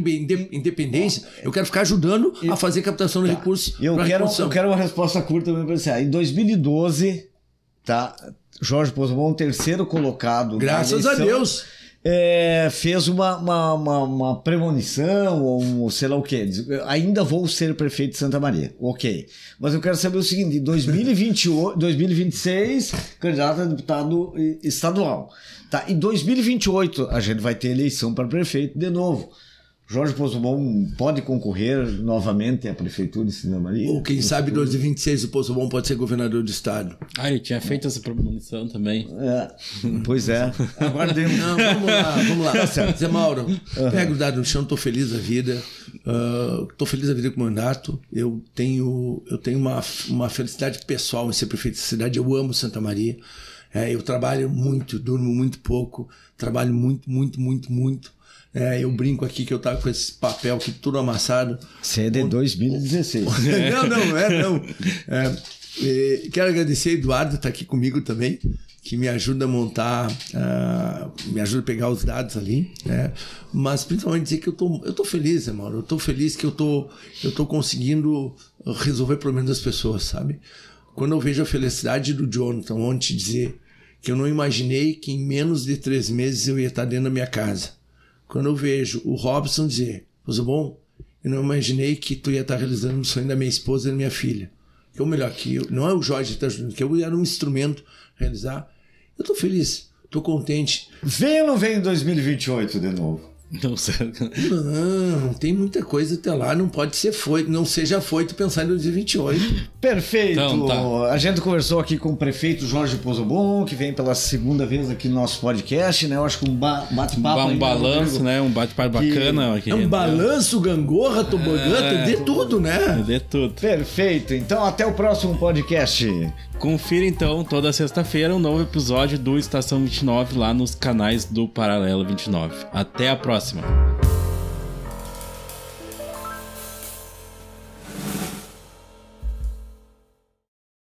independência. Eu quero ficar ajudando a fazer captação de tá. recursos. Eu quero, eu quero uma resposta curta também para você. Em 2012, tá, Jorge Posmon, terceiro colocado. Graças a Deus é, fez uma, uma, uma, uma premonição, ou um, sei lá o quê. Diz, ainda vou ser prefeito de Santa Maria. Ok. Mas eu quero saber o seguinte: em 2028, 2026, candidato a deputado estadual. Tá, em 2028, a gente vai ter eleição para prefeito de novo. Jorge Bom pode concorrer novamente à prefeitura de Santa Maria? Ou quem sabe em 2026 o Bom pode ser governador do estado. Ah, ele tinha feito essa promoção também. É, pois é. Aguardemos. Não, vamos lá, vamos lá. Tá Zé Mauro, uhum. pega o dado no chão, Estou feliz da vida. Uh, feliz da vida com o mandato. Eu tenho, eu tenho uma, uma felicidade pessoal em ser prefeito da cidade. Eu amo Santa Maria. É, eu trabalho muito, durmo muito pouco, trabalho muito, muito, muito, muito. É, eu brinco aqui que eu tava com esse papel aqui tudo amassado. Você é de 2016. não, não, não é não. É, quero agradecer Eduardo, está aqui comigo também, que me ajuda a montar, uh, me ajuda a pegar os dados ali, né? Mas principalmente dizer que eu tô, eu tô feliz, amor. Eu tô feliz que eu tô, eu tô conseguindo resolver problemas das pessoas, sabe? Quando eu vejo a felicidade do Jonathan ontem dizer que eu não imaginei que em menos de três meses eu ia estar dentro da minha casa quando eu vejo o Robson dizer, é bom, eu não imaginei que tu ia estar realizando o sonho da minha esposa e da minha filha. Que é o melhor que eu, não é o Jorge que está ajudando, que eu era um instrumento realizar. Eu estou feliz, estou contente. Vem ou não vem em 2028 de novo? Não, não, tem muita coisa até lá, não pode ser foito, não seja foito pensar em 2028. Perfeito! Então, tá. A gente conversou aqui com o prefeito Jorge Pozobon, que vem pela segunda vez aqui no nosso podcast, né? Eu acho que um bate-papo. Um, um né, balanço, né? Um bate-papo bacana. Aqui, é um né? balanço, gangorra, tobogã, é... de tudo, né? De tudo. Perfeito, então até o próximo podcast. Confira então, toda sexta-feira, um novo episódio do Estação 29 lá nos canais do Paralelo 29. Até a próxima! próxima.